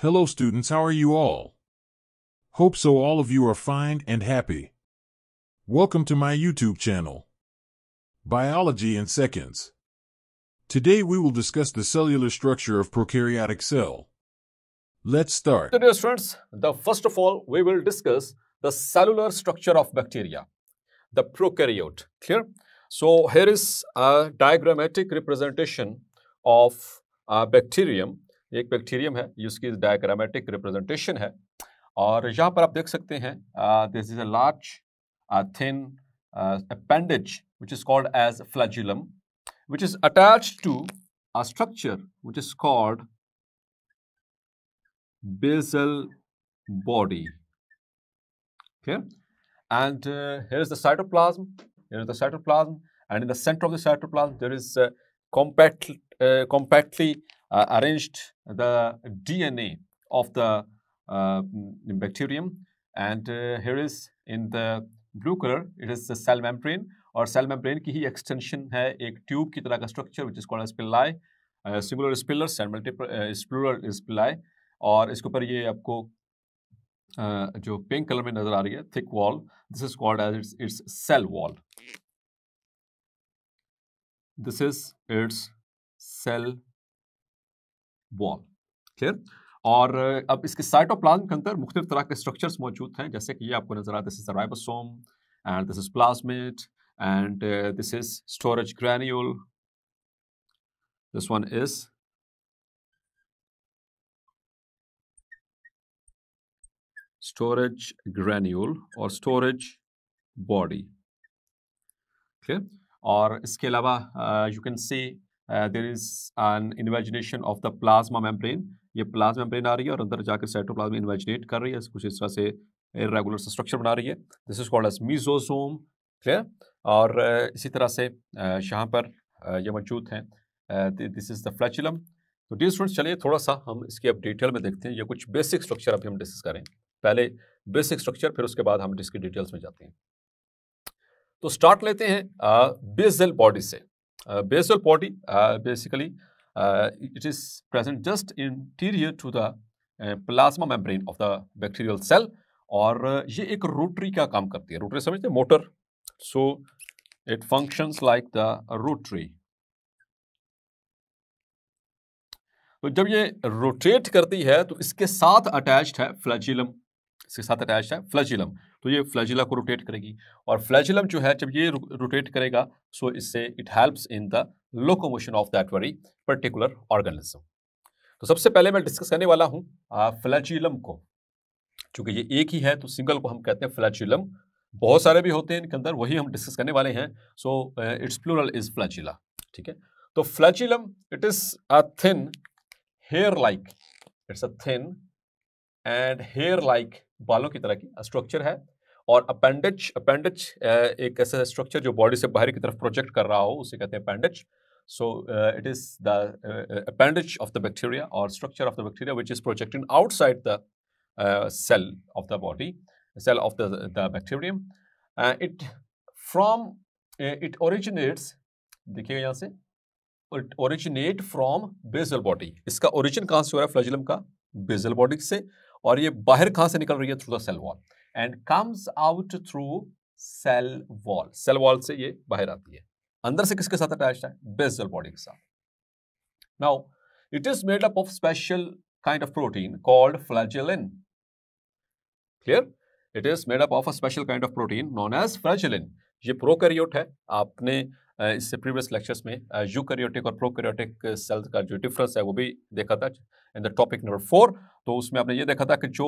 Hello students how are you all? Hope so all of you are fine and happy. Welcome to my YouTube channel. Biology in Seconds. Today we will discuss the cellular structure of prokaryotic cell. Let's start. dear students, the first of all we will discuss the cellular structure of bacteria, the prokaryote, clear? So here is a diagrammatic representation of a uh, bacterium एक bacterium है जिसकी diagrammatic representation है और यहाँ पर आप देख सकते हैं this is a large thin appendage which is called as flagellum which is attached to a structure which is called basal body and here is the cytoplasm here is the cytoplasm and in the centre of the cytoplasm there is compact compactly Uh, arranged the DNA of the uh, bacterium. And uh, here is in the blue color, it is the cell membrane or cell membrane ki hi extension hai ek tube ki tarah ka structure which is called as pili, Similar to spiller and multiple uh, plural is pili. Or is ko par ye apko, jo pink color mein nazar hai, thick wall. This is called as its cell wall. This is its cell wall clear और अब इसके cytoplasm के अंदर मुख्तु तरह के structures मौजूद हैं जैसे कि ये आपको नजर आता है ribosome and this is plasmid and this is storage granule this one is storage granule और स्टोरेज बॉडी ठीक और इसके अलावा you can see there is an invagination of the plasma membrane ये प्लाज्मा मेम्ब्रेन आ रही है और अंदर जाकर साइटोप्लाज्म इन्वेजिनेट कर रही है कुछ इस तरह से इरेगुलर स्ट्रक्चर बना रही है this is called as mesosome clear और uh, इसी तरह से uh, यहाँ पर uh, ये मौजूद हैं दिस इज़ द फ्लैचुलम तो डी स्टूडेंट्स चलिए थोड़ा सा हम इसके अब डिटेल में देखते हैं ये कुछ बेसिक स्ट्रक्चर अभी हम डिस्कस करें पहले बेसिक स्ट्रक्चर फिर उसके बाद हम इसकी डिटेल्स में जाते हैं तो स्टार्ट लेते हैं बेसल बॉडी से Uh, basal body uh, basically uh, it is present just interior to the plasma membrane of the bacterial cell और ये एक रोटरी का काम करती है रोटरी समझते motor so it functions like the rotary तो जब ये रोटेट करती है तो इसके साथ अटैच्ड है फ्लैजिलम इसके साथ अटैच है फ्लैजिलम तो ये फ्लैजिला को रोटेट करेगी और फ्लैजिलम जो है जब ये रोटेट करेगा सो इससे it helps in the locomotion of that very particular organism तो सबसे पहले मैं डिस्कस करने वाला हूँ फ्लैजिलम को चूँकि ये एक ही है तो सिंगल को हम कहते हैं फ्लैजिलम बहुत सारे भी होते हैं इनके अंदर वही हम डिस्कस करने वाले हैं so its plural is flagella ठीक है तो flagellum it is a thin hair like it's a thin and hair like बालों की तरह की स्ट्रक्चर है और अपेंडिच अपेंडिज एक ऐसा स्ट्रक्चर जो बॉडी से बाहर की तरफ प्रोजेक्ट कर रहा हो उसे कहते हैं appendage so it is the appendage of the bacteria और structure of the bacteria which is projecting outside the cell of the body cell of the bacterium it from it originates देखिएगा यहाँ से it originate from basal body इसका origin कहाँ से हो रहा है फ्लजलम का बेजल बॉडी से और ये बाहर कहां से निकल रही है through the cell wall and comes out through cell wall cell wall से ये बाहर आती है अंदर से किसके साथ अटैच है बेसल बॉडी के साथ now it is made up of special kind of protein called flagellin clear it is made up of a special kind of protein known as flagellin ये प्रोकैरियोट है आपने इससे प्रीवियस लेक्चर्स में eukaryotic और prokaryotic cells का जो difference है वो भी देखा था in the topic number four तो उसमें आपने ये देखा था कि जो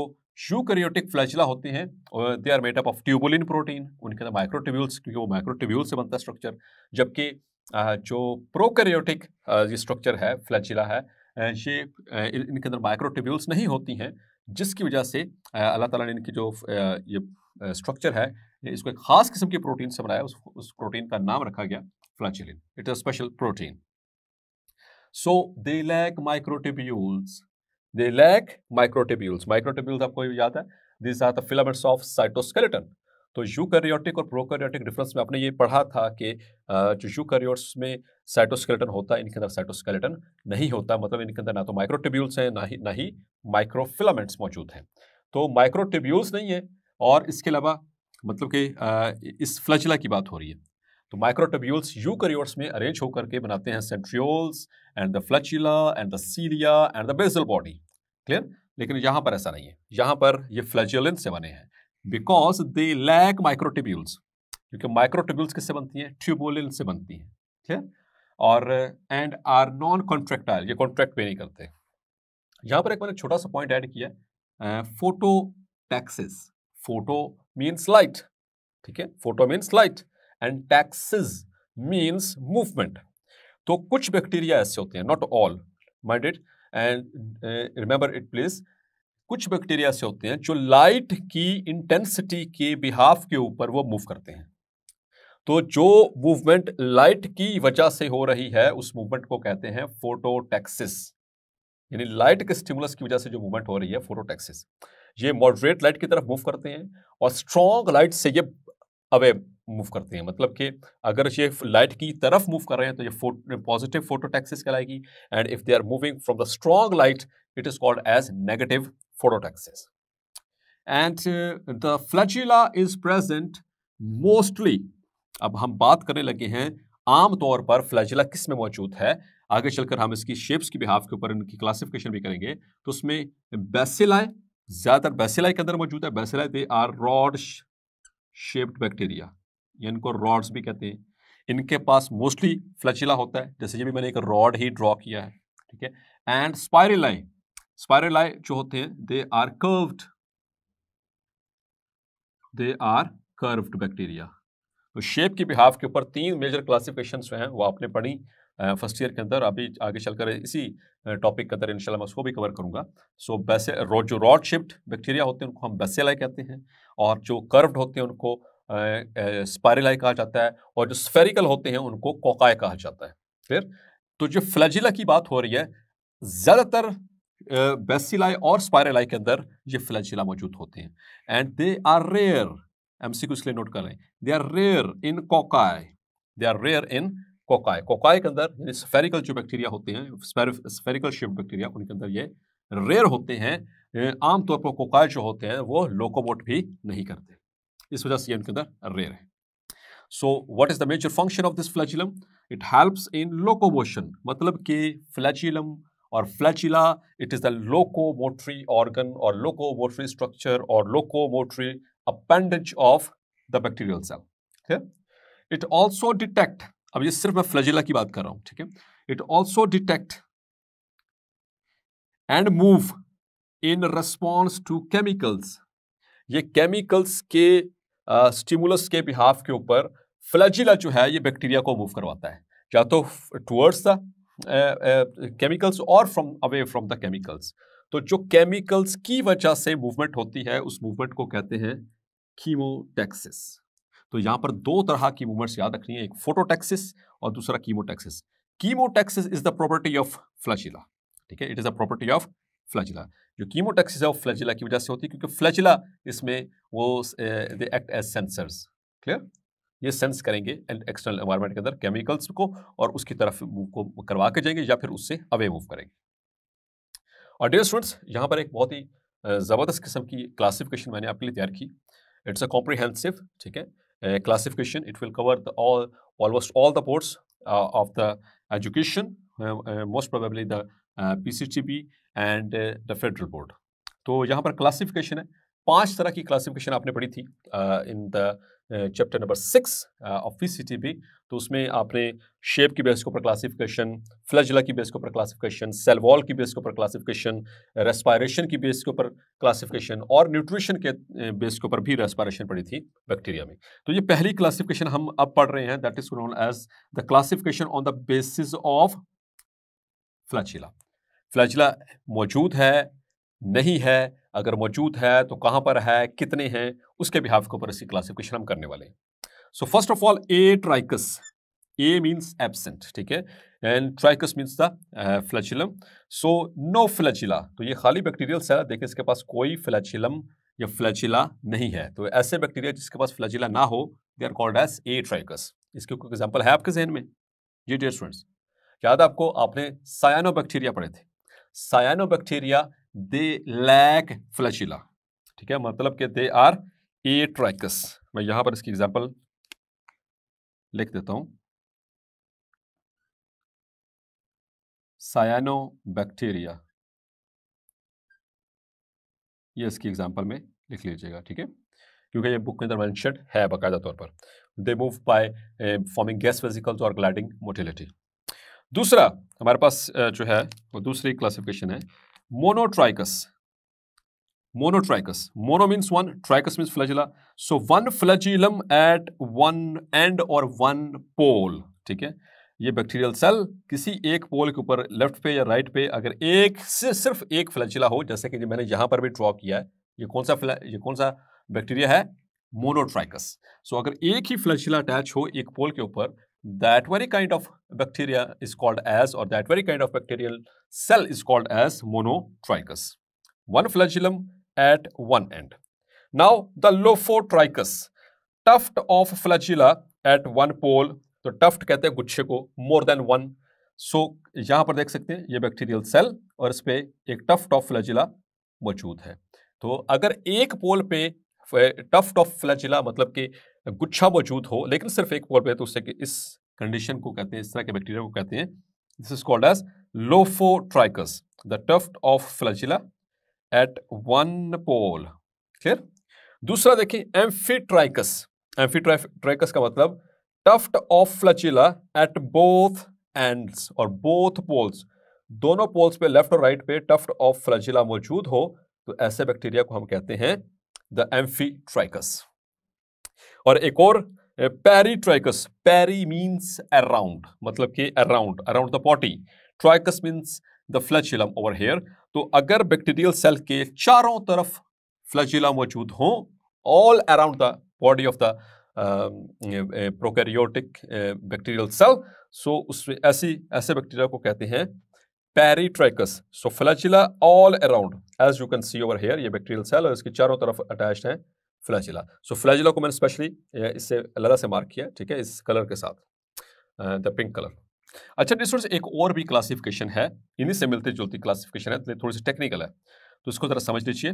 यूकैरियोटिक फ्लैजिला होती हैं they are made up of tubulin protein उनके अंदर माइक्रोटिब्यूल्स क्योंकि वो माइक्रोटिब्यूल से बनता है स्ट्रक्चर जबकि जो प्रोकैरियोटिक ये स्ट्रक्चर है फ्लैजिला है ये इनके अंदर माइक्रोटिब्यूल्स नहीं होती हैं जिसकी वजह से अल्लाह ताला ने इनकी जो ये स्ट्रक्चर है इसको एक ख़ास किस्म की प्रोटीन से बनाया उस, उस प्रोटीन का नाम रखा गया flagellin. It is a special protein. So they lack microtubules. They lack microtubules. Microtubules आपको याद है These are the filaments of cytoskeleton. तो यूकैरियोटिक और प्रोकैरियोटिक डिफरेंस में आपने ये पढ़ा था कि जो यूकैरियोट्स में साइटोस्केलेटन होता है इनके अंदर साइटोस्केलेटन नहीं होता मतलब इनके अंदर ना तो माइक्रोटिब्यूल्स हैं ना ही ना ही माइक्रोफिलामेंट्स मौजूद हैं तो माइक्रोटिब्यूल्स नहीं है और इसके अलावा मतलब कि इस फ्लजला की बात हो रही है तो माइक्रोटब्यूल्स यूकैरियोट्स में अरेंज होकर के बनाते हैं centrioles and the flagella and the cilia and the basal body clear लेकिन यहाँ पर ऐसा नहीं है यहाँ पर ये फ्लैजुलेंट से बने हैं बिकॉज दे लैक माइक्रोटिब्यूल्स क्योंकि माइक्रोटिब्यूल्स किससे बनती हैं ट्यूबोलिन से बनती हैं ठीक और एंड आर नॉन कॉन्ट्रेक्टाइल ये कॉन्ट्रैक्ट पे नहीं करते यहाँ पर एक मैंने छोटा सा पॉइंट ऐड किया photo taxes photo means light ठीक है photo means light and taxis means movement तो कुछ बैक्टीरिया ऐसे होते हैं not all mind it and remember it please कुछ बैक्टीरिया ऐसे होते हैं जो लाइट की इंटेंसिटी के बिहाफ के ऊपर वो मूव करते हैं तो जो मूवमेंट लाइट की वजह से हो रही है उस मूवमेंट को कहते हैं फोटोटैक्सिस यानी लाइट के स्टिमुलस की वजह से जो मूवमेंट हो रही है फोटोटैक्सिस ये मॉडरेट लाइट की तरफ मूव करते हैं और स्ट्रॉन्ग लाइट से ये अवे मूव करते हैं मतलब कि अगर ये लाइट की तरफ मूव कर रहे हैं तो ये फोटो पॉजिटिव फोटोटैक्सिस कहलाएगी and if they are moving from the strong light it is called as negative phototaxis and the flagella is present mostly अब हम बात करने लगे हैं आमतौर पर फ्लैजिला किस में मौजूद है आगे चलकर हम इसकी शेप्स की बिहाफ के ऊपर इनकी क्लासिफिकेशन भी करेंगे तो उसमें बेसिलाए ज़्यादातर बेसिलाई के अंदर मौजूद है bacilli they are rod shaped bacteria इनको रॉड्स भी कहते हैं इनके पास मोस्टली फ्लचिला होता है जैसे ये भी मैंने एक रॉड ही ड्रॉ किया है ठीक है एंड स्पायरलाई स्पायरलाई जो होते हैं they are curved they are curved bacteria तो शेप की बिहाफ के ऊपर तीन मेजर क्लासिफिकेशन जो हैं वो आपने पढ़ी फर्स्ट ईयर के अंदर अभी आगे चलकर इसी टॉपिक के अंदर इनशाला मैं उसको भी कवर करूंगा सो so, बैसे जो रॉड शेप्ड बैक्टीरिया होते हैं उनको हम बैसेलाई कहते हैं और जो कर्व्ड होते हैं उनको स्पायरलाई कहा जाता है और जो स्फेरिकल होते हैं उनको कोकाय कहा जाता है फिर तो जो फ्लैजिला की बात हो रही है ज़्यादातर बेसिलाई और स्पायरलाई के अंदर ये फ्लैजिला मौजूद होते हैं and they are rare M C को इसलिए नोट कर रहे हैं they are rare in cocci they are rare in cocci cocci के अंदर स्फेरिकल जो बैक्टीरिया होते हैं स्फेरिकल शेप बैक्टीरिया उनके अंदर ये रेयर होते हैं आमतौर पर कोकाय जो होते हैं वो लोकोमोट भी नहीं करते इस वजह से ये इनके अंदर रेयर है so what is the major function of this flagellum it helps in locomotion मतलब कि फ्लैचिलम और flagella it is the locomotory organ और लोकोमोटरी स्ट्रक्चर और locomotory appendage of the bacterial cell ठीक है इट ऑल्सो डिटेक्ट अब ये सिर्फ मैं फ्लैजिला की बात कर रहा हूं ठीक है it also detect and move in response to chemicals ये केमिकल्स के स्टिमुलस के बिहाफ के ऊपर फ्लैजिला जो है ये बैक्टीरिया को मूव करवाता है या तो टूअर्ड्स द केमिकल्स और from away from the chemicals तो जो केमिकल्स की वजह से मूवमेंट होती है उस मूवमेंट को कहते हैं कीमोटैक्सिस तो यहाँ पर दो तरह की मूवमेंट्स याद रखनी है एक फोटोटैक्सिस और दूसरा chemotaxis chemotaxis is the property of flagella ठीक है it is the property of flagella जो कीमोटेक्सिस है वो फ्लैजिला की वजह से होती है क्योंकि फ्लैजिला इसमें वो they act as sensors clear ये सेंस करेंगे एक्सटर्नल एनवायरनमेंट के अंदर केमिकल्स को और उसकी तरफ को करवा के जाएंगे या फिर उससे अवे मूव करेंगे और डियर स्टूडेंट्स यहाँ पर एक बहुत ही ज़बरदस्त किस्म की क्लासिफिकेशन मैंने आपके लिए तैयार की इट्स अ कॉम्प्रिहेंसिव ठीक है classification it will cover the all almost all the ports of the education most probably the P and the federal board तो यहाँ पर क्लासिफिकेशन है पांच तरह की क्लासिफिकेशन आपने पढ़ी थी in the chapter number six of P तो उसमें आपने शेप की बेस के ऊपर क्लासिफिकेशन फ्लजला की बेस के ऊपर क्लासिफिकेशन सेल वॉल की बेस के ऊपर क्लासिफिकेशन रेस्पायरेशन की बेस के ऊपर क्लासिफिकेशन और न्यूट्रिशन के बेस के ऊपर भी रेस्पायरेशन पड़ी थी बैक्टीरिया में तो ये पहली क्लासिफिकेशन हम अब पढ़ रहे हैं that is known as the classification on the basis of flagella flagella मौजूद है नहीं है अगर मौजूद है तो कहाँ पर है कितने हैं उसके बिहाफ के ऊपर इसी इसकी क्लासिफिकेशन हम करने वाले हैं so first of all atrichous A means absent ठीक है and trichous means the flagellum so no flagella तो ये खाली बैक्टीरियल सेल देखें इसके पास कोई फ्लैचिलम या फ्लैचिला नहीं है तो ऐसे बैक्टीरिया जिसके पास फ्लैचिला ना हो they are called as atrichous इसके कोई एग्जाम्पल है आपके जहन में जी डेयर स्टूडेंट्स याद आपको आपने सायानो बैक्टीरिया पढ़े थे सायानो बैक्टीरिया दे लैक फ्लैशिला ठीक है मतलब कि दे आर ए ट्रैकस मैं यहां पर इसकी एग्जाम्पल लिख देता हूं सायानो बैक्टीरिया ये इसकी एग्जाम्पल में लिख लीजिएगा ठीक है क्योंकि ये बुक के अंदर मैंशन है बाकायदा तौर पर they move by forming gas vesicles और ग्लाइडिंग मोटिलिटी दूसरा हमारे पास जो है वो दूसरी क्लासिफिकेशन है monotrichous monotrichous mono means one trichous means flagella so one flagellum at one end और वन पोल ठीक है ये बैक्टीरियल सेल किसी एक पोल के ऊपर लेफ्ट पे या राइट पे अगर एक से सिर्फ एक फ्लैजिला हो जैसे कि मैंने यहां पर भी ड्रॉ किया है ये कौन सा ये कौन सा बैक्टीरिया है मोनोट्राइकस सो so, अगर एक ही फ्लैजिला अटैच हो एक पोल के ऊपर that very kind of bacteria is called as or that very kind of bacterial cell is called as monotrichus. One flagellum at one end. Now the Lophotrichus, tuft of flagella at one pole, तो tuft kehte hai गुच्छे ko more than one so yahan par dekh sakte hain ye bacterial cell aur is pe ek tuft of flagella maujood hai to agar ek pole pe tuft of flagella matlab ki गुच्छा मौजूद हो लेकिन सिर्फ एक pole पे तो उससे इस कंडीशन को कहते हैं इस तरह के बैक्टीरिया को कहते हैं this is called as lophotrichous the tuft of flagella at one pole clear दूसरा देखिए एम्फीट्राइकस एम्फीट्राइकस का मतलब tuft of flagella at both ends और बोथ पोल्स दोनों पोल्स पे लेफ्ट और राइट पे टफ्ट ऑफ फ्लजिला मौजूद हो तो ऐसे बैक्टीरिया को हम कहते हैं द एम्फीट्राइकस और एक और पैरी ट्राइकस पैरी मीन्स अराउंड मतलब कि around around the peritrichous means the flagellum over here तो अगर बैक्टीरियल सेल के चारों तरफ फ्लैचुला मौजूद हों all around the body of the prokaryotic bacterial cell so उस ऐसी ऐसे बैक्टीरिया को कहते हैं trichous so flagella all around as you can see over here ये बैक्टीरियल सेल और इसके चारों तरफ अटैच्ड है फ्लैजिला सो फ्लैजिला को मैंने स्पेशली इससे अलग से मार्क किया ठीक है इस कलर के साथ द पिंक कलर अच्छा डिस्टूडेंट्स एक और भी क्लासिफिकेशन है इन्हीं से मिलती जुलती क्लासिफिकेशन है तो थोड़ी सी टेक्निकल है तो इसको ज़रा समझ लीजिए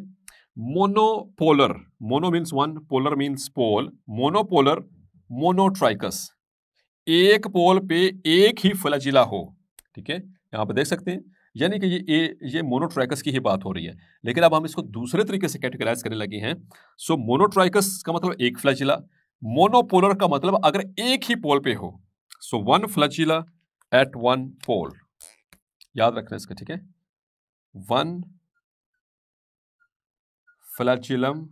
monopolar mono means one polar means pole monopolar monotrichous एक पोल पे एक ही फ्लैजिला हो ठीक है यहाँ पर देख सकते हैं यानी कि ये ए, ये मोनोट्राइकस की ही बात हो रही है लेकिन अब हम इसको दूसरे तरीके से कैटेगराइज करने लगे हैं सो मोनोट्राइकस का मतलब एक फ्लैजिला मोनोपोलर का मतलब अगर एक ही पोल पे हो so one flagella at one pole याद रखना इसका ठीक है one flagellum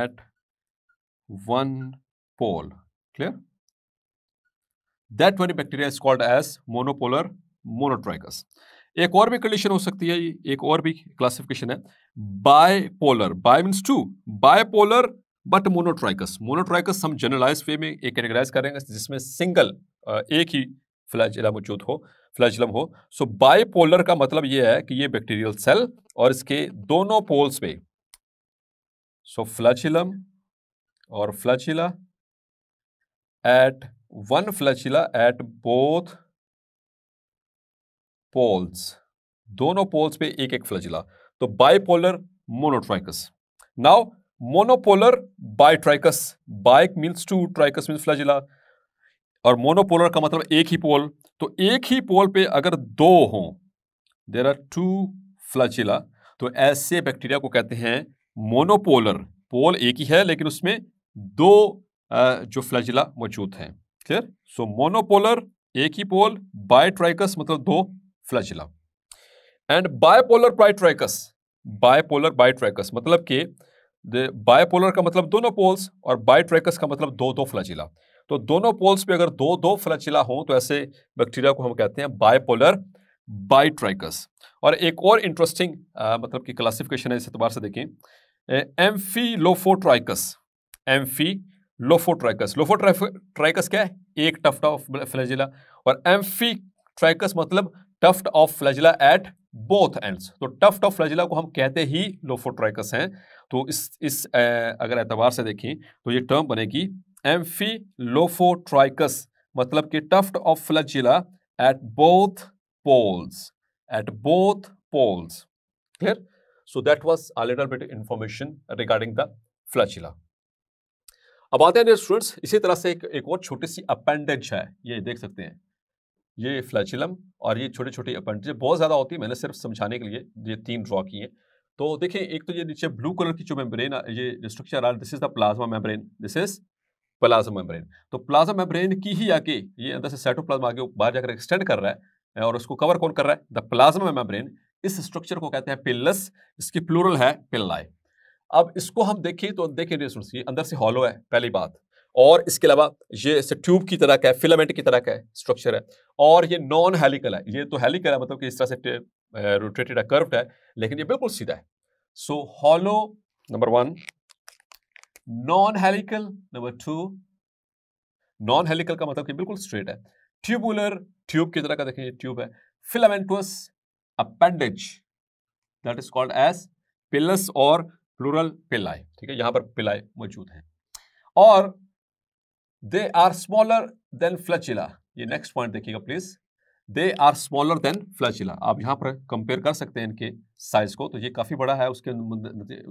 at one pole clear that one bacteria is called as monopolar monotrichous एक और भी कंडीशन हो सकती है एक और भी क्लासिफिकेशन है bipolar bi mean two bipolar but monotrichous monotrichous हम जनरलाइज वे में एक कैटेगराइज करेंगे जिसमें सिंगल एक ही फ्लैजिला मौजूद हो फ्लैजिलम हो सो बाय पोलर का मतलब यह है कि ये बैक्टीरियल सेल और इसके दोनों पोल्स पे सो फ्लैजिलम और flagella at one flagella at both poles दोनों पोल्स पे एक एक फ्लजिला तो bipolar monotrichous now monopolar bitrichous bi means two trichous means flagella और मोनोपोलर का मतलब एक ही पोल तो एक ही पोल पे अगर दो हो देर आर टू फ्लजिला तो ऐसे बैक्टीरिया को कहते हैं मोनोपोलर पोल एक ही है लेकिन उसमें दो जो फ्लजिला मौजूद हैं क्लियर सो मोनोपोलर एक ही पोल बायट्राइकस मतलब दो flagella and bipolar bitrichous bipolar bitrichous मतलब कि बायपोलर का मतलब दोनों पोल्स और बाइट्रैकस का मतलब दो दो फ्लैजिला तो दोनों पोल्स पे अगर दो दो फ्लैजिला हो तो ऐसे बैक्टीरिया को हम कहते हैं बायपोलर बाइट्रैकस और एक और इंटरेस्टिंग मतलब कि क्लासिफिकेशन है इस एतबार से देखें एम्फीलोफोट्राइकस एम्फी लोफोट्राइकस ट्राइकस क्या है एक टफ्टा फ्लैजिला और एम्फी ट्राइकस मतलब tuft of flagella at both ends तो टफ्ट ऑफ फ्लैजिला को हम कहते ही लोफोट्राइकस हैं तो इस इस ए, अगर एतबार से देखें तो ये टर्म बनेगी एम्फी लोफोट्राइकस मतलब कि tuft of flagella at both poles at both poles clear so that was a little bit information regarding the flagella अब आते हैं स्टूडेंट्स इसी तरह से एक, एक और छोटी सी अपेंडेज है ये देख सकते हैं ये फ्लैचिलम और ये छोटे छोटे अपेंडेजेस बहुत ज़्यादा होती है मैंने सिर्फ समझाने के लिए ये तीन ड्रॉ किए हैं तो देखें एक तो ये नीचे ब्लू कलर की जो मेम्ब्रेन ये स्ट्रक्चर आ this is the plasma membrane this is plasma membrane तो प्लाज्मा मेम्ब्रेन की ही आके ये अंदर से साइटोप्लाज्मा आगे बाहर जाकर एक्सटेंड कर रहा है और उसको कवर कौन कर रहा है द प्लाज्मा मेम्ब्रेन इस स्ट्रक्चर को कहते हैं पिल्लस इसकी प्लूरल है पिल्लाए अब इसको हम देखें तो देखें अंदर से हॉलो है पहली बात और इसके अलावा ये इस ट्यूब की तरह का है फिलामेंट की तरह का है स्ट्रक्चर है और ये नॉन हेलिकल है ये तो हेलिकल है मतलब कि इस तरह से रोटेटेड है कर्व्ड है लेकिन ये बिल्कुल सीधा है so hollow number one non helical number two non helical का मतलब कि बिल्कुल स्ट्रेट है ट्यूबुलर ट्यूब की तरह का देखिए ट्यूब है filamentous appendage that is called as pilus और प्लूरल पिलाई ठीक है यहां पर पिलाई मौजूद है और they are smaller than flagella ये नेक्स्ट पॉइंट देखिएगा please they are smaller than flagella आप यहां पर कंपेयर कर सकते हैं इनके साइज को तो ये काफ़ी बड़ा है उसके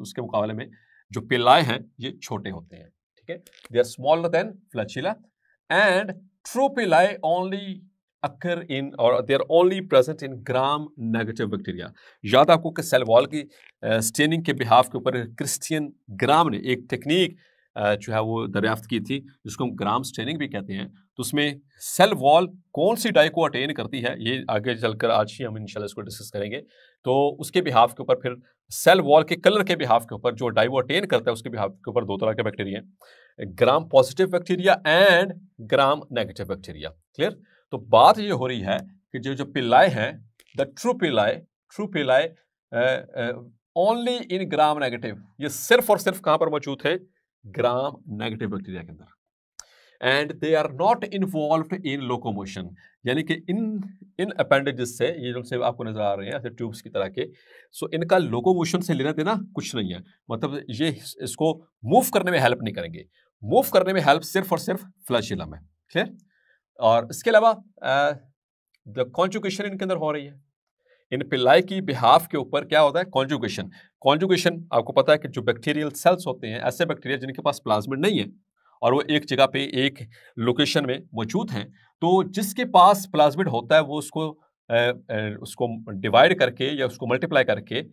उसके मुकाबले में जो पिलाए हैं ये छोटे होते हैं ठीक है they are smaller than flagella and true pili only occur in और they are only present in gram negative bacteria याद आपको कि सेलवॉल की स्टेनिंग के बिहाफ के ऊपर क्रिस्टियन ग्राम ने एक टेक्निक जो है वो दरियाफ्त की थी जिसको हम ग्राम्स ट्रेनिंग भी कहते हैं तो उसमें सेल वॉल कौन सी डाई को अटेन करती है ये आगे चलकर आज ही हम इंशाल्लाह इसको डिस्कस करेंगे तो उसके बिहाफ के ऊपर फिर सेल वॉल के कलर के बिहाफ के ऊपर जो डाई वो अटेन करता है उसके बिहाफ के ऊपर दो तरह के bacteria gram positive bacteria and gram negative bacteria clear तो बात ये हो रही है कि जो जो पिलाए हैं the true pili true pili only in gram negative ये सिर्फ और सिर्फ कहाँ पर मौजूद है ग्राम नेगेटिव बैक्टीरिया के अंदर and they are not involve in locomotion यानी कि इन इन अपेंडेजेस से ये जो से आपको नज़र आ रहे हैं ऐसे ट्यूब्स की तरह के सो so इनका लोकोमोशन से लेना देना कुछ नहीं है मतलब ये इसको मूव करने में हेल्प नहीं करेंगे मूव करने में हेल्प सिर्फ और सिर्फ फ्लैशिलम है क्लियर और इसके अलावा द कॉन्चुकेशन इनके अंदर हो रही है इन पिल्लाई की बिहाफ के ऊपर क्या होता है कॉन्जुगेशन कॉन्जुगेशन आपको पता है कि जो बैक्टीरियल सेल्स होते हैं ऐसे बैक्टीरिया जिनके पास प्लाज्मिड नहीं है और वो एक जगह पे एक लोकेशन में मौजूद हैं तो जिसके पास प्लाज्मिड होता है वो उसको ए, ए, उसको डिवाइड करके या उसको मल्टीप्लाई करके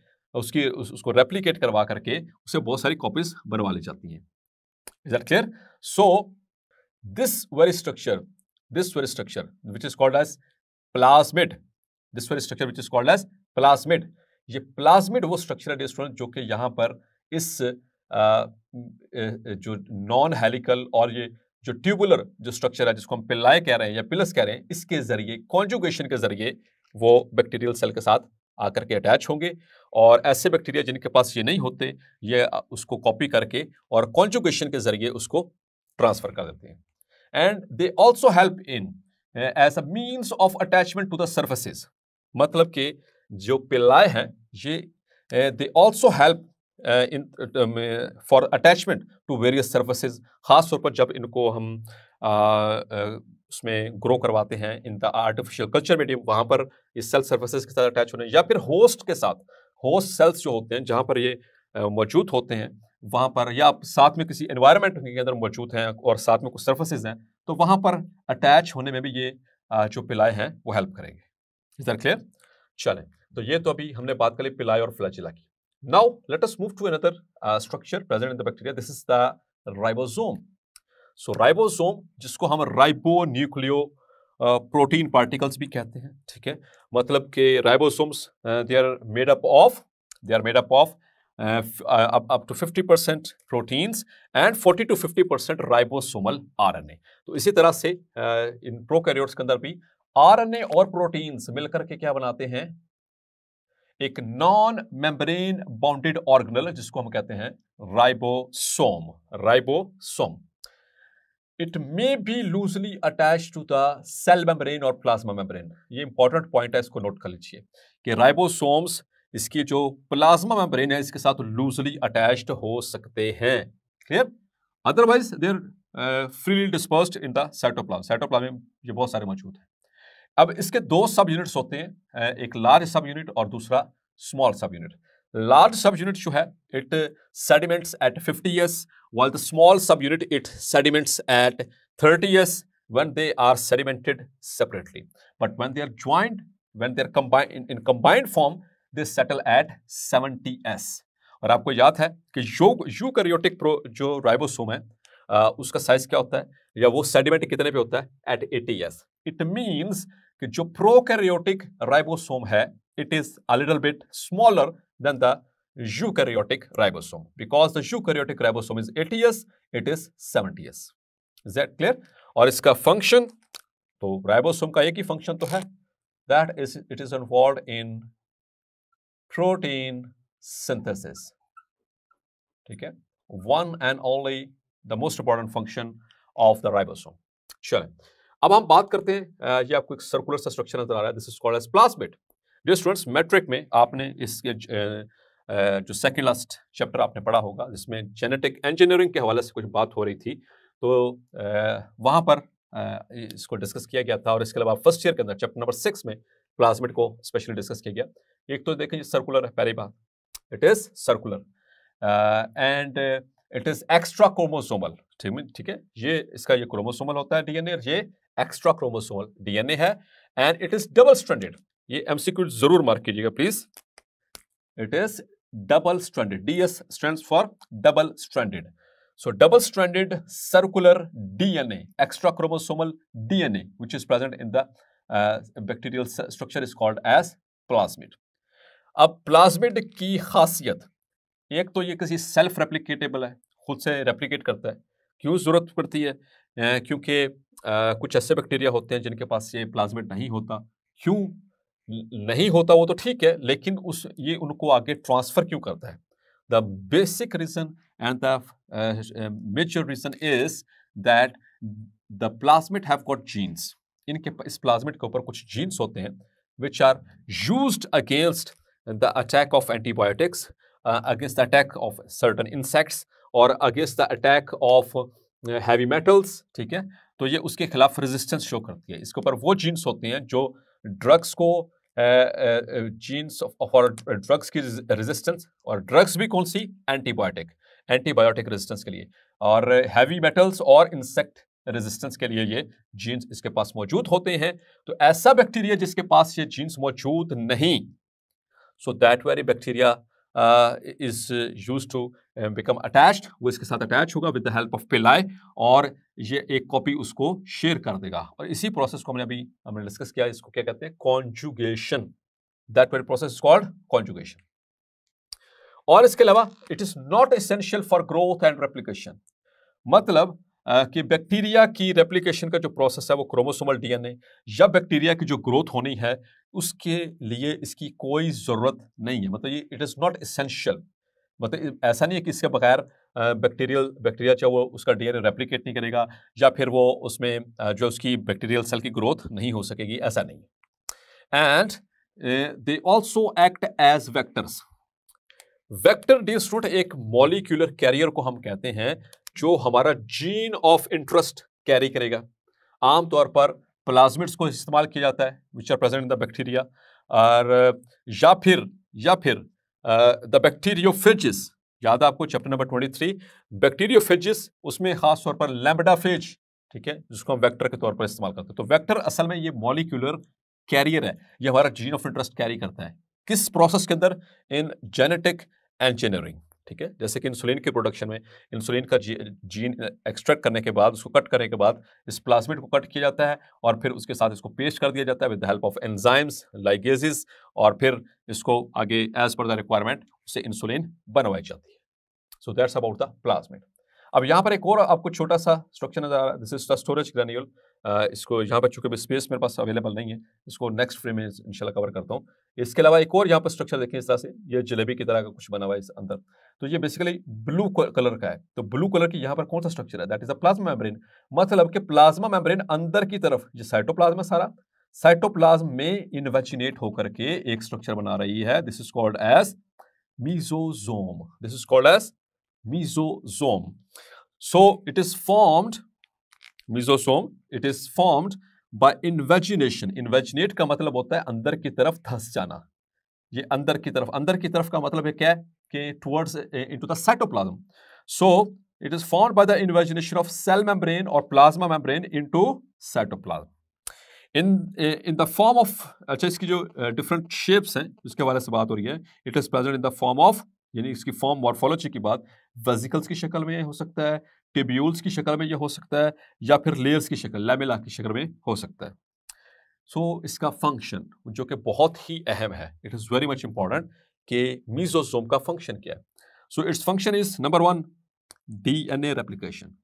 उसकी उस, उसको रेप्लीकेट करवा करके उसे बहुत सारी कॉपीज बनवा ली जाती हैं is that clear so this very structure this very structure which is called as plasmid this one structure which is called as plasmid ये प्लाज्मिड वो स्ट्रक्चर है स्टूडेंट जो कि यहाँ पर इस आ, जो नॉन हेलिकल और ये जो ट्यूबुलर जो स्ट्रक्चर है जिसको हम पिल्लाए कह रहे हैं या पिलस कह रहे हैं इसके जरिए कॉन्जुगेशन के जरिए वो बैक्टीरियल सेल के साथ आकर के अटैच होंगे और ऐसे बैक्टीरिया जिनके पास ये नहीं होते ये उसको कॉपी करके और कॉन्जुगेशन के जरिए उसको ट्रांसफर कर देते हैं and they also help in as a means of attachment to the surfaces मतलब कि जो पिल्लाए हैं ये they also help in for attachment to various surfaces ख़ास तौर पर जब इनको हम उसमें ग्रो करवाते हैं in the artificial culture medium वहाँ पर इस सेल सर्विसेज के साथ अटैच होने या फिर होस्ट के साथ होस्ट सेल्स जो होते हैं जहाँ पर ये मौजूद होते हैं वहाँ पर या साथ में किसी एनवायरनमेंट के अंदर मौजूद हैं और साथ में कुछ सर्विसेज हैं तो वहाँ पर अटैच होने में भी ये जो पिलाए हैं वो हेल्प करेंगे इज दैट क्लियर चले तो ये तो अभी हमने बात कर ली पिलाई और फ्लैचिला की now let us move to another structure present in the bacteria this is the ribosome so ribosome जिसको हम राइबो न्यूक्लियो प्रोटीन पार्टिकल्स भी कहते हैं ठीक है मतलब कि ribosomes they are made up of they are made up of up to 50 percent proteins and 40 to 50 percent ribosomal RNA तो इसी तरह से uh, इन प्रोकैरियोट्स के अंदर भी आरएनए और प्रोटीन्स मिलकर के क्या बनाते हैं एक नॉन मेम्ब्रेन बाउंडेड ऑर्गेनल जिसको हम कहते हैं ribosome ribosome it may be loosely attach to the cell membrane और प्लाज्मा मेम्ब्रेन ये इंपॉर्टेंट पॉइंट है इसको नोट कर लीजिए कि राइबोसोम्स इसकी जो प्लाज्मा मेम्ब्रेन है इसके साथ लूजली अटैच्ड हो सकते हैं clear otherwise they're freely dispersed in the cytoplasm cytoplasm में ये बहुत सारे मौजूद हैं अब इसके दो सब यूनिट्स होते हैं एक लार्ज सब यूनिट और दूसरा स्मॉल सब यूनिट लार्ज सब यूनिट जो है it sediments at 50 years while the small sub unit it sediments at 30 years when they are sedimented separately but when they are joint when they are combined in combined form they settle at 70 years और आपको याद है कि जो eukaryotic pro जो ribosome है उसका size क्या होता है या वो सेडिमेंट कितने पे होता है एट 80 ईयर्स इट मींस कि जो प्रोकैरियोटिक राइबोसोम है it is a little bit smaller than the because ribosome because ribosome eukaryotic ribosome is 80s it is 70s is that clear और इसका फंक्शन तो राइबोसोम का एक ही फंक्शन तो है that is it is involve in protein synthesis ठीक है one and only the most important function of the ribosome चलें अब हम बात करते हैं ये आपको एक सर्कुलर सा स्ट्रक्चर नजर आ रहा है this is called as plasmid जो स्टूडेंट्स मैट्रिक में आपने इसके जो सेकेंड लास्ट चैप्टर आपने पढ़ा होगा जिसमें जेनेटिक इंजीनियरिंग के हवाले से कुछ बात हो रही थी तो वहाँ पर इसको डिस्कस किया गया था और इसके अलावा फर्स्ट ईयर के अंदर चैप्टर नंबर सिक्स में प्लाज्मिड को स्पेशली डिस्कस किया गया एक तो देखें सर्कुलर है पहली बात it is circular and it is extra chromosomal ठीक है ये इसका ये क्रोमोसोमल होता है डीएनए ये एक्स्ट्रा क्रोमोसोमल डीएनए है and it is double stranded ये एमसीक्यू जरूर मार्क कीजिएगा please it is double stranded DS stands for double stranded so double stranded circular DNA extra chromosomal DNA which is present in the bacterial structure is called as plasmid अब plasmid की खासियत एक तो ये किसी self रेप्लीकेटेबल है खुद से रेप्लीकेट करता है क्यों जरूरत पड़ती है क्योंकि कुछ ऐसे बैक्टीरिया होते हैं जिनके पास ये प्लाज्मेट नहीं होता क्यों नहीं होता वो तो ठीक है लेकिन उस ये उनको आगे ट्रांसफ़र क्यों करता है the basic reason and the major reason is that the plasmid have got genes इनके इस प्लाज्मेट के ऊपर कुछ जीन्स होते हैं which are use against the attack of antibiotics against the attack of certain insects और against the attack of heavy metals ठीक है तो ये उसके खिलाफ रेजिस्टेंस शो करती है इसके ऊपर वो जीन्स होते हैं जो ड्रग्स को जीन्स फॉर ड्रग्स की रेजिस्टेंस और ड्रग्स भी कौन सी एंटीबायोटिक एंटीबायोटिक रेजिस्टेंस के लिए और हैवी मेटल्स और इंसेक्ट रेजिस्टेंस के लिए ये जीन्स इसके पास मौजूद होते हैं तो ऐसा बैक्टीरिया जिसके पास ये जीन्स मौजूद नहीं so that very bacteria is use to become attached वो इसके साथ अटैच होगा विद द हेल्प ऑफ पिलाई और ये एक कॉपी उसको शेयर कर देगा और इसी प्रोसेस को हमने अभी हमने डिस्कस किया इसको क्या कहते हैं conjugation that very process is called conjugation और इसके अलावा it is not essential for growth and replication मतलब कि बैक्टीरिया की रेप्लिकेशन का जो प्रोसेस है वो क्रोमोसोमल डीएनए या बैक्टीरिया की जो ग्रोथ होनी है उसके लिए इसकी कोई ज़रूरत नहीं है मतलब ये इट इज़ नॉट इसेंशियल मतलब ऐसा नहीं है कि इसके बगैर बैक्टीरियल बैक्टीरिया चाहे वो उसका डीएनए रेप्लिकेट नहीं करेगा या फिर वो उसमें जो उसकी बैक्टीरियल सेल की ग्रोथ नहीं हो सकेगी ऐसा नहीं and they also act as vectors vector डी एक मॉलिक्यूलर कैरियर को हम कहते हैं जो हमारा जीन ऑफ इंटरेस्ट कैरी करेगा आमतौर पर प्लाज्मिड्स को इस्तेमाल किया जाता है which are present in the bacteria और या फिर या फिर द फ्रिजिस याद आपको chapter number twenty three bacteriophages उसमें खास तौर पर फ्रिज ठीक है जिसको हम वेक्टर के तौर पर इस्तेमाल करते हैं तो वेक्टर असल में ये मॉलिक्यूलर कैरियर है ये हमारा जीन ऑफ इंटरेस्ट कैरी करता है किस प्रोसेस के अंदर इन जेनेटिक इंजीनियरिंग ठीक है जैसे कि इंसुलिन के प्रोडक्शन में इंसुलिन का जीन एक्सट्रैक्ट करने के बाद उसको कट करने के बाद इस प्लाजमिट को कट किया जाता है और फिर उसके साथ इसको पेस्ट कर दिया जाता है with the help of enzymes ligases और फिर इसको आगे एज पर द रिक्वायरमेंट उसे इंसुलिन बनवाई जाती है so that's about the plasmid अब यहाँ पर एक और आपको छोटा सा स्ट्रक्चर नजर आ रहा है this is the storage granule इसको यहाँ पर चूंकि स्पेस मेरे पास अवेलेबल नहीं है इसको नेक्स्ट फ्रेम में इंशाल्लाह कवर करता हूँ इसके अलावा एक और यहाँ पर स्ट्रक्चर देखें इस तरह से ये जलेबी की तरह का कुछ बना हुआ है इस अंदर तो ये बेसिकली ब्लू कलर का है तो ब्लू कलर की यहाँ पर कौन सा स्ट्रक्चर है that is a plasma membrane मतलब कि प्लाज्मा मेम्ब्रेन अंदर की तरफ ये साइटोप्लाज्मा सारा साइटोप्लाज्म में इन्वेचिनेट होकर के एक स्ट्रक्चर बना रही है this is called as mesosome this is called as mesosome so it is formed mesosome it is formed by invagination invaginate का मतलब होता है अंदर की तरफ धस जाना ये अंदर की तरफ अंदर की तरफ का मतलब है क्या कि towards into the cytoplasm so it is form by the invagination of cell membrane और plasma membrane into cytoplasm in in the form of अच्छा इसकी जो डिफरेंट शेप्स हैं उसके वाले से बात हो रही है it is present in the form of यानी इसकी फॉर्म मॉर्फोलॉजी की बात वेजिकल्स की शक्ल में हो सकता है टिब्यूल्स की शक्ल में यह हो सकता है या फिर लेयर्स की शक्ल लैमिला की शक्ल में हो सकता है सो so, इसका फंक्शन जो कि बहुत ही अहम है it is very much important कि मीजोसोम का फंक्शन क्या है so its function is number one D N A replication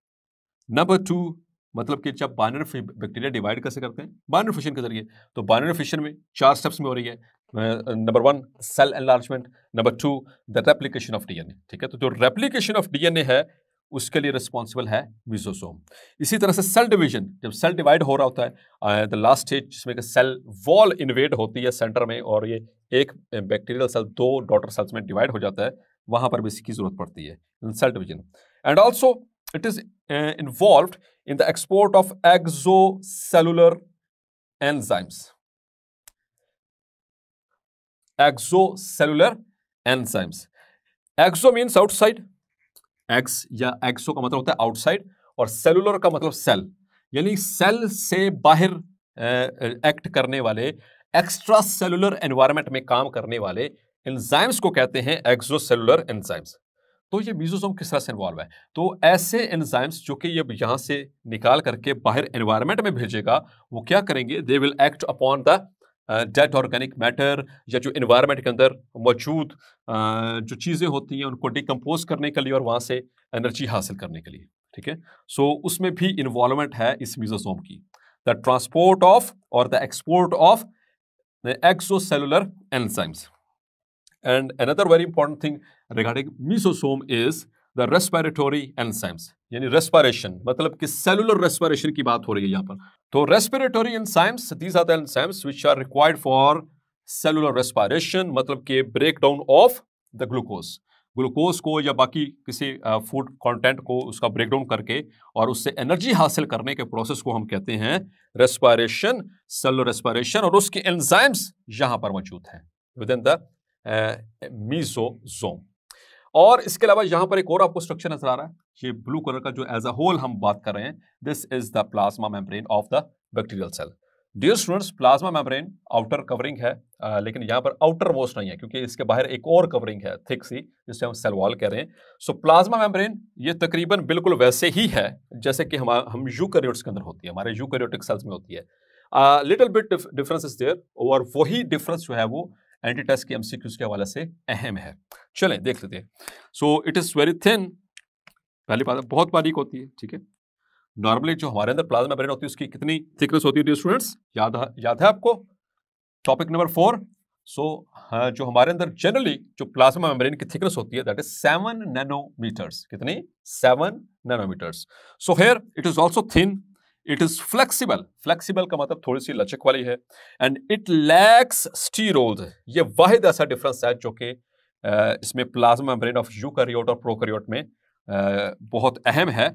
number two मतलब कि जब बाइनरी बैक्टीरिया डिवाइड कैसे करते हैं बाइनरी फिशन के जरिए तो बाइनरी फिशन में चार स्टेप्स में हो रही है number one cell enlargement number two the replication of DNA ठीक है तो जो रेप्लीकेशन ऑफ डीएनए है उसके लिए रिस्पॉन्सिबल है मिजोसोम इसी तरह से सेल डिवीजन जब सेल डिवाइड हो रहा होता है द लास्ट स्टेज जिसमें कि सेल वॉल इन्वेड होती है सेंटर में और ये एक बैक्टीरियल सेल दो डॉटर सेल्स में डिवाइड हो जाता है वहाँ पर भी इसकी ज़रूरत पड़ती है in cell division and also it is involve in the export of cellular enzymes cellular enzymes exo means outside ex या एक्सो का मतलब होता है आउटसाइड और सेलुलर का मतलब सेल यानी सेल से बाहर एक्ट करने वाले एक्स्ट्रा सेलुलर एनवायरमेंट में काम करने वाले एंजाइम्स को कहते हैं एक्सो सेलुलर एंजाइम्स तो ये मीजोसोम किस तरह से इन्वॉल्व है तो ऐसे एंजाइम्स जो कि ये यहाँ से निकाल करके बाहर एनवायरमेंट में भेजेगा वो क्या करेंगे they will act upon the dead organic matter या जो इन्वायरमेंट के अंदर मौजूद जो चीज़ें होती हैं उनको डिकम्पोज करने के लिए और वहाँ से एनर्जी हासिल करने के लिए ठीक है सो उसमें भी इन्वॉलमेंट है इस मीजोसोम की द ट्रांसपोर्ट ऑफ और the export of exocellular enzymes and another very important thing regarding mesosome is the respiratory enzymes यानी रेस्पायरेशन मतलब कि सेलुलर रेस्पिरेशन की बात हो रही है यहां पर तो respiratory enzymes these are the enzymes which are required for cellular respiration मतलब कि break down of the glucose glucose को या बाकी किसी फूड कंटेंट को उसका ब्रेक डाउन करके और उससे एनर्जी हासिल करने के प्रोसेस को हम कहते हैं रेस्पायरेशन सेलो रेस्पायरेशन और उसके एंजाइम्स यहां पर मौजूद हैं विद इन द मीजोजोम और इसके अलावा यहाँ पर एक और आपको स्ट्रक्चर नजर आ रहा है ये ब्लू कलर का जो एज अ होल हम बात कर रहे हैं this is the plasma membrane of the bacterial cell dear students plasma membrane outer covering है आ, लेकिन यहाँ पर आउटर मोस्ट नहीं है क्योंकि इसके बाहर एक और कवरिंग है थिक सी जिसे हम सेल वॉल कह रहे हैं सो प्लाज्मा मेम्ब्रेन ये तकरीबन बिल्कुल वैसे ही है जैसे कि हम हम यूकैरियोट्स के अंदर होती है हमारे यूकैरियोटिक सेल्स में होती है little bit difference is there और वही डिफरेंस जो है वो एंटी टेस्ट के एमसीक्यूज के हवाले से अहम है चले देख लेते हैं so it is very thin पहली बात बहुत बारीक होती है ठीक है नॉर्मली जो हमारे अंदर प्लाज्मा ब्रेन होती है उसकी कितनी थिकनेस होती है स्टूडेंट्स याद है याद है आपको टॉपिक नंबर फोर सो जो हमारे अंदर जनरली जो प्लाज्मा मेम्ब्रेन की थिकनेस होती है दैट इज सेवन नैनोमीटर्स कितनी seven nanometers so here it is also thin it is flexible flexible का मतलब थोड़ी सी लचक वाली है एंड इट लैक्स स्टीरोल ये वाहिद ऐसा डिफरेंस है जो कि इसमें प्लाज्मा ब्रेन ऑफ यूकैरियोट और प्रोकैरियोट में बहुत अहम है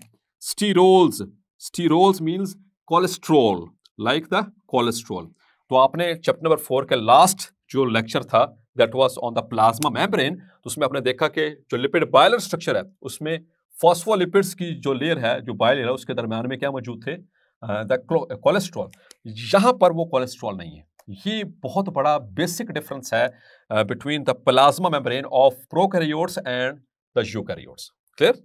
sterols sterols means cholesterol like the cholesterol तो आपने चैप्टर नंबर फोर के लास्ट जो लेक्चर था that was on the plasma membrane तो उसमें आपने देखा कि जो लिपिड बायलर स्ट्रक्चर है उसमें फॉस्फोलिपिड्स की जो लेयर है जो बायल है उसके दरम्यान में क्या मौजूद थे द कोलेस्ट्रॉल यहाँ पर वो कोलेस्ट्रॉल नहीं है ये बहुत बड़ा बेसिक डिफरेंस है between the plasma membrane of prokaryotes and the eukaryotes clear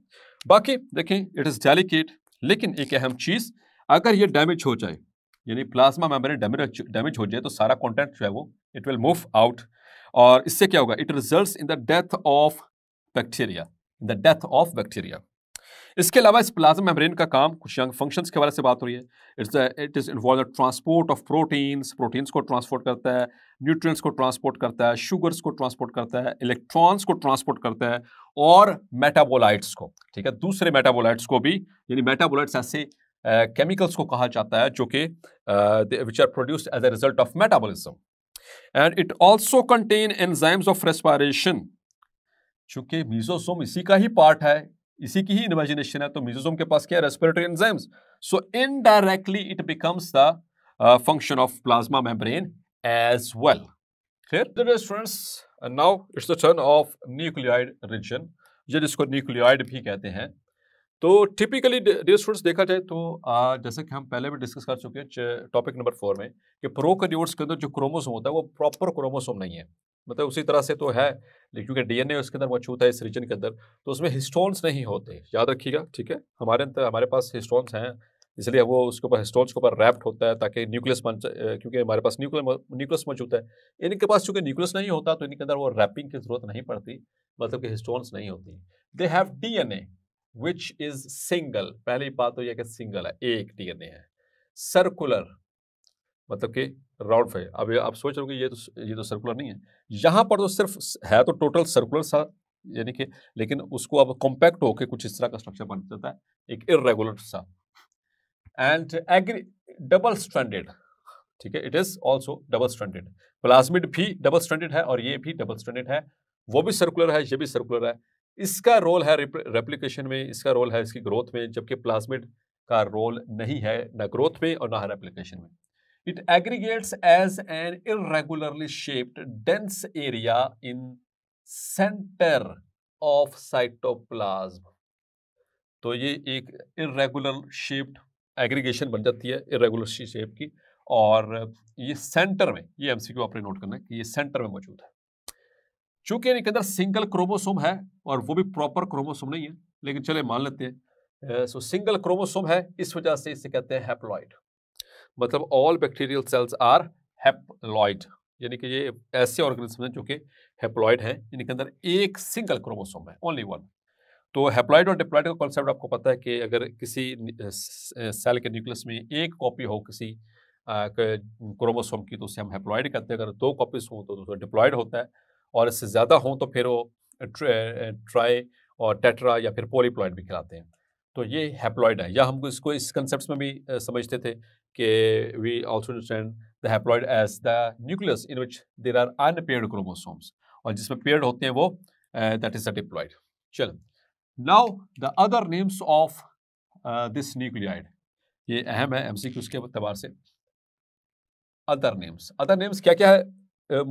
बाकी देखें इट इज़ डेलिकेट लेकिन एक अहम चीज़ अगर ये डैमेज हो जाए यानी प्लाज्मा मेम्ब्रेन डैमेज हो जाए तो सारा कॉन्टेंट जो है वो इट विल मूव आउट और इससे क्या होगा it result in the death of bacteria the death of bacteria इसके अलावा इस प्लाज्मा मेम्ब्रेन का काम कुछ यंग फंक्शंस के बारे से बात हो रही है it's it is involve transport of proteins proteins को ट्रांसपोर्ट करता है न्यूट्रिएंट्स को ट्रांसपोर्ट करता है शुगर्स को ट्रांसपोर्ट करता है इलेक्ट्रॉन्स को ट्रांसपोर्ट करता है और मेटाबोलाइट्स को ठीक है दूसरे मेटाबोलाइट्स को भी यानी मेटाबोलाइट्स ऐसे केमिकल्स uh, को कहा जाता है जो कि which are produced as a result of metabolism and it also contain enzymes of respiration चूंकि मीजोसोम इसी का ही पार्ट है इसी की ही इमेजिनेशन है तो म्यूजोसोम के पास क्या है respiratory enzymes so indirectly it becomes the function of plasma membrane as well students now it's the turn of nucleoid region या जिसको न्यूक्लियाइड भी कहते हैं तो टिपिकली डियर स्टूडेंट्स देखा जाए तो आ, जैसे कि हम पहले भी डिस्कस कर चुके हैं टॉपिक नंबर फोर में कि प्रोकैरियोट्स के अंदर जो क्रोमोसोम होता है वो प्रॉपर क्रोमोसोम नहीं है मतलब उसी तरह से तो है लेकिन क्योंकि डीएनए उसके अंदर मौजूद है इस रीजन के अंदर तो उसमें हिस्टोन्स नहीं होते याद रखिएगा ठीक है हमारे अंदर हमारे पास हिस्टोन्स हैं इसलिए वो उसके ऊपर हिस्टोन्स के ऊपर रैप्ट होता है ताकि न्यूक्लियस बन क्योंकि हमारे पास न्यूक्लियर न्यूक्लियस मौजूद है इनके पास चूँकि न्यूक्लियस नहीं होता तो इनके अंदर वो रैपिंग की जरूरत नहीं पड़ती मतलब कि हिस्टोन्स नहीं होती they have D which is single पहली बात तो यह कि सिंगल है एक डीएनए है सर्कुलर मतलब कि राउंड फे अब आप सोच रहे हो कि ये तो ये तो सर्कुलर नहीं है यहाँ पर तो सिर्फ है तो टोटल सर्कुलर सा यानी कि लेकिन उसको अब कॉम्पैक्ट होकर कुछ इस तरह का स्ट्रक्चर बन जाता है एक इरेगुलर सा एंड एग्री डबल स्टैंडर्ड ठीक है it is also double stranded plasmid भी डबल स्टैंडर्ड है और ये भी डबल स्टैंडर्ड है वो भी सर्कुलर है ये भी सर्कुलर है इसका रोल है रेप्लीकेशन में इसका रोल है इसकी ग्रोथ में जबकि प्लाज्मिड का रोल नहीं है ना ग्रोथ में और ना रेप्लीकेशन में it aggregates as an irregularly shaped dense area in centre of cytoplasm तो ये एक इरेगुलर शेप्ड एग्रीगेशन बन जाती है इरेगुलर शेप की और ये सेंटर में ये एमसीक्यू आपने नोट करना है कि ये सेंटर में मौजूद है चूंकि इनके अंदर सिंगल क्रोमोसोम है और वो भी प्रॉपर क्रोमोसोम नहीं है लेकिन चले मान लेते हैं सो सिंगल क्रोमोसोम है इस वजह से इसे कहते हैं हैप्लॉइड मतलब all bacterial cells are haploid यानी कि ये ऐसे ऑर्गेनिज्म हैं जो कि हैप्लॉइड हैं इनके अंदर एक सिंगल क्रोमोसोम है ओनली वन तो हैप्लॉइड और डिप्लॉइड का कॉन्सेप्ट आपको पता है कि अगर किसी सेल के न्यूक्लियस में एक कॉपी हो किसी क्रोमोसोम की तो उसे हम हैप्लॉइड कहते हैं अगर दो कॉपीज हो तो उसमें तो, डिप्लॉइड तो होता है और इससे ज़्यादा हों तो फिर वो ट्राई और टेट्रा या फिर पोलीप्लॉइड भी खिलाते हैं तो ये हैप्लॉइड है या हम इसको इस कंसेप्ट में भी समझते थे कि we also understand the haploid as the nucleus in which there are unpaired chromosomes और जिसमें पेयर्ड होते हैं वो दैट इज द डिप्लॉइड चलो now the other names of this nucleoid ये अहम है एम सी क्यूज के अतबार से अदर नेम्स अदर नेम्स क्या क्या है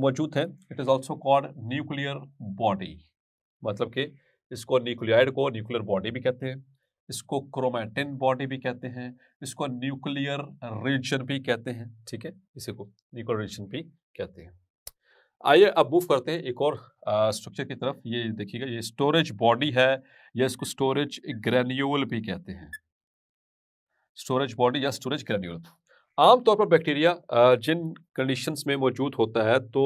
मौजूद हैं it is also called nuclear body मतलब कि इसको न्यूक्लियाइड को न्यूक्लियर बॉडी भी कहते हैं इसको क्रोमैटिन बॉडी भी कहते हैं इसको न्यूक्लियर रीजन भी कहते हैं ठीक है इसी को न्यूक्लियर रीजन भी कहते हैं आइए अब मूव करते हैं एक और स्ट्रक्चर की तरफ ये देखिएगा ये स्टोरेज बॉडी है या इसको स्टोरेज ग्रेन्यूल भी कहते हैं स्टोरेज बॉडी या स्टोरेज ग्रेन्यूल आमतौर पर बैक्टीरिया जिन कंडीशंस में मौजूद होता है तो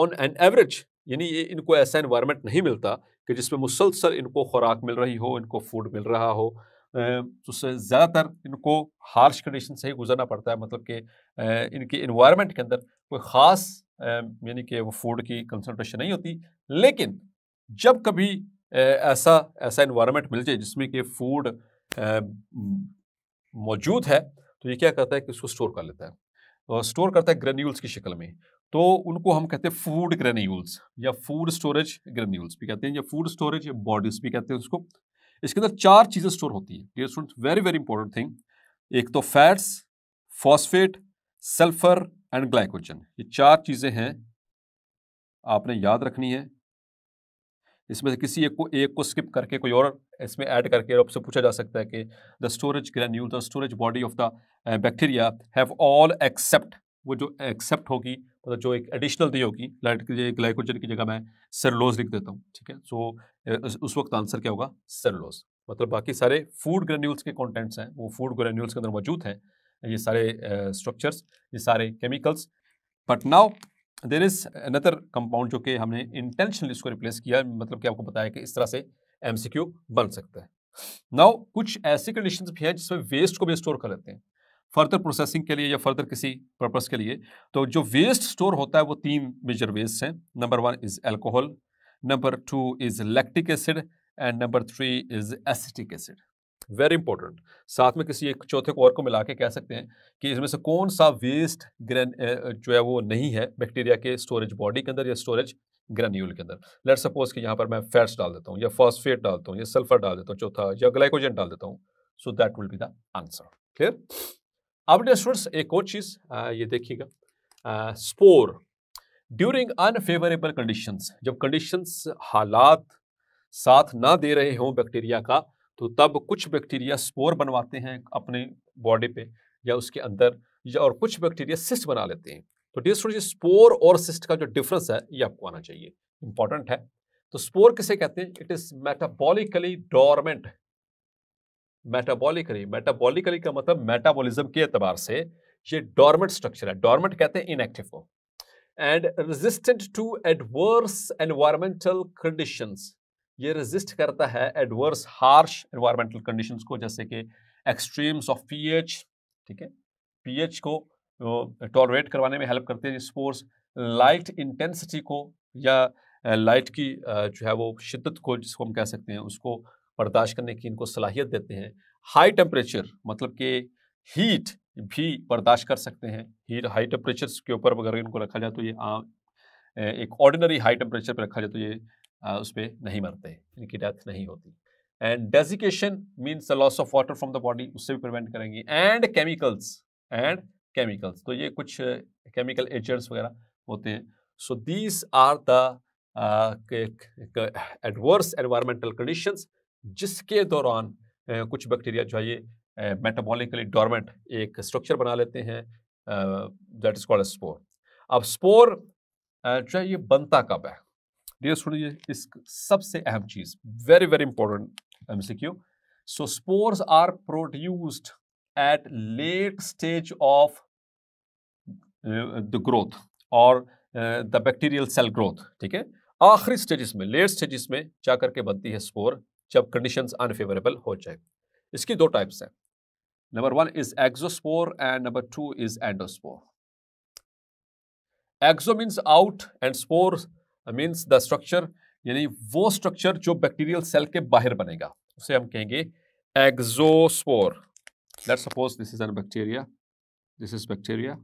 ऑन एन एवरेज यानी ये इनको ऐसा इन्वायरमेंट नहीं मिलता कि जिसमें मुसलसल इनको खुराक मिल रही हो इनको फूड मिल रहा हो तो उससे ज़्यादातर इनको हार्श कंडीशन से ही गुजरना पड़ता है मतलब कि इनके इन्वायरमेंट के अंदर कोई ख़ास यानी कि वो फूड की कंसनट्रेशन नहीं होती लेकिन जब कभी ऐसा ऐसा इन्वायरमेंट मिल जाए जिसमें कि फूड मौजूद है तो ये क्या करता है कि उसको स्टोर कर लेता है और स्टोर करता है ग्रेन्यूल्स की शक्ल में तो उनको हम कहते हैं फूड ग्रेन्यूल्स या फूड स्टोरेज ग्रेन्यूल्स भी कहते हैं या फूड स्टोरेज बॉडीज भी कहते हैं उसको इसके अंदर चार चीज़ें स्टोर होती हैं dear students very very important thing एक तो fats phosphate sulphur and glycogen ये चार चीज़ें हैं आपने याद रखनी है इसमें से किसी एक को एक को स्किप करके कोई और इसमें ऐड करके आपसे पूछा जा सकता है कि the storage granule the storage body of the bacteria have all except वो जो एक्सेप्ट होगी मतलब जो एक एडिशनल दी होगी लाइट ग्लाइकोजन की जगह मैं सेलोज लिख देता हूँ ठीक है uh, सो उस वक्त आंसर क्या होगा सेलोज मतलब बाकी सारे फूड ग्रेन्यूल्स के कॉन्टेंट्स हैं वो फूड ग्रेन्यूल्स के अंदर मौजूद हैं ये सारे स्ट्रक्चर्स uh, ये सारे chemicals but now there is another compound जो कि हमने इंटेंशनली इसको रिप्लेस किया मतलब कि आपको बताया कि इस तरह से एम बन सकता है नाउ कुछ ऐसे कंडीशन भी हैं जिसमें वेस्ट को भी स्टोर कर लेते हैं फर्दर प्रोसेसिंग के लिए या फर्दर किसी पर्पज़ के लिए तो जो वेस्ट स्टोर होता है वो तीन मेजर वेस्ट हैं number one is alcohol number two is lactic acid and number three is acetic acid very important साथ में किसी एक चौथे को और को मिला के कह सकते हैं कि इसमें से कौन सा वेस्ट ग्रेन जो है वो नहीं है बैक्टीरिया के स्टोरेज बॉडी के अंदर या स्टोरेज ग्रेन्यूल के अंदर लेट सपोज कि यहाँ पर मैं फैट्स डाल देता हूँ या फॉस्फेट डालता हूँ या सल्फर डाल देता हूँ चौथा या ग्लाइकोजन डाल देता हूँ so that will be the answer clear अब डेस्टूडेंट्स एक और चीज़ ये देखिएगा स्पोर ड्यूरिंग अनफेवरेबल कंडीशंस जब कंडीशंस हालात साथ ना दे रहे हों बैक्टीरिया का तो तब कुछ बैक्टीरिया स्पोर बनवाते हैं अपने बॉडी पे या उसके अंदर या और कुछ बैक्टीरिया सिस्ट बना लेते हैं तो डियर स्पोर और सिस्ट का जो डिफरेंस है ये आपको आना चाहिए इंपॉर्टेंट है तो स्पोर किसे कहते हैं it is metabolically dormant metabolically metabolically का मतलब मेटाबॉलिज्म के अतबार से ये डॉर्मेंट स्ट्रक्चर है डॉर्मेंट कहते हैं इनएक्टिव को and resistant to adverse environmental conditions ये रेजिस्ट करता है एडवर्स हार्श एनवायरमेंटल कंडीशन को जैसे कि एक्सट्रीम्स ऑफ एच ठीक है एच को टॉलरेट करवाने में हेल्प करते हैं स्पोर्स लाइट इंटेंसिटी को या लाइट की जो है वो शिद्दत को जिसको हम कह सकते हैं उसको बर्दाश्त करने की इनको सलाहियत देते हैं हाई टेम्परेचर मतलब कि हीट भी बर्दाश्त कर सकते हैं हीट हाई टेम्परेचर के ऊपर अगर इनको रखा जाए तो ये आम एक ऑर्डिनरी हाई टेम्परेचर पर रखा जाए तो ये उस पर नहीं मरते इनकी डेथ नहीं होती and desiccation means the loss of water from the body उससे भी प्रिवेंट करेंगे एंड केमिकल्स एंड केमिकल्स तो ये कुछ केमिकल एजेंट्स वगैरह होते हैं so these are the adverse environmental conditions जिसके दौरान कुछ बैक्टीरिया जो है ये मेटाबॉलिकली डॉर्मेंट एक स्ट्रक्चर बना लेते हैं दैट इज कॉल्ड स्पोर अब स्पोर जो है ये बनता कब है डियर स्टूडेंट इस सबसे अहम चीज very very important MCQ so spores are produced at late stage of the growth और द बैक्टीरियल सेल ग्रोथ ठीक है आखिरी स्टेजेस में लेट स्टेजेस में जा करके बनती है स्पोर जब कंडीशंस अनफेवरेबल हो जाए इसकी दो टाइप्स हैं number one is exospore and number two is endospore exo means out and spore means the structure यानी वो स्ट्रक्चर जो बैक्टीरियल सेल के बाहर बनेगा उसे हम कहेंगे exospore let suppose this is an bacteria this is bacteria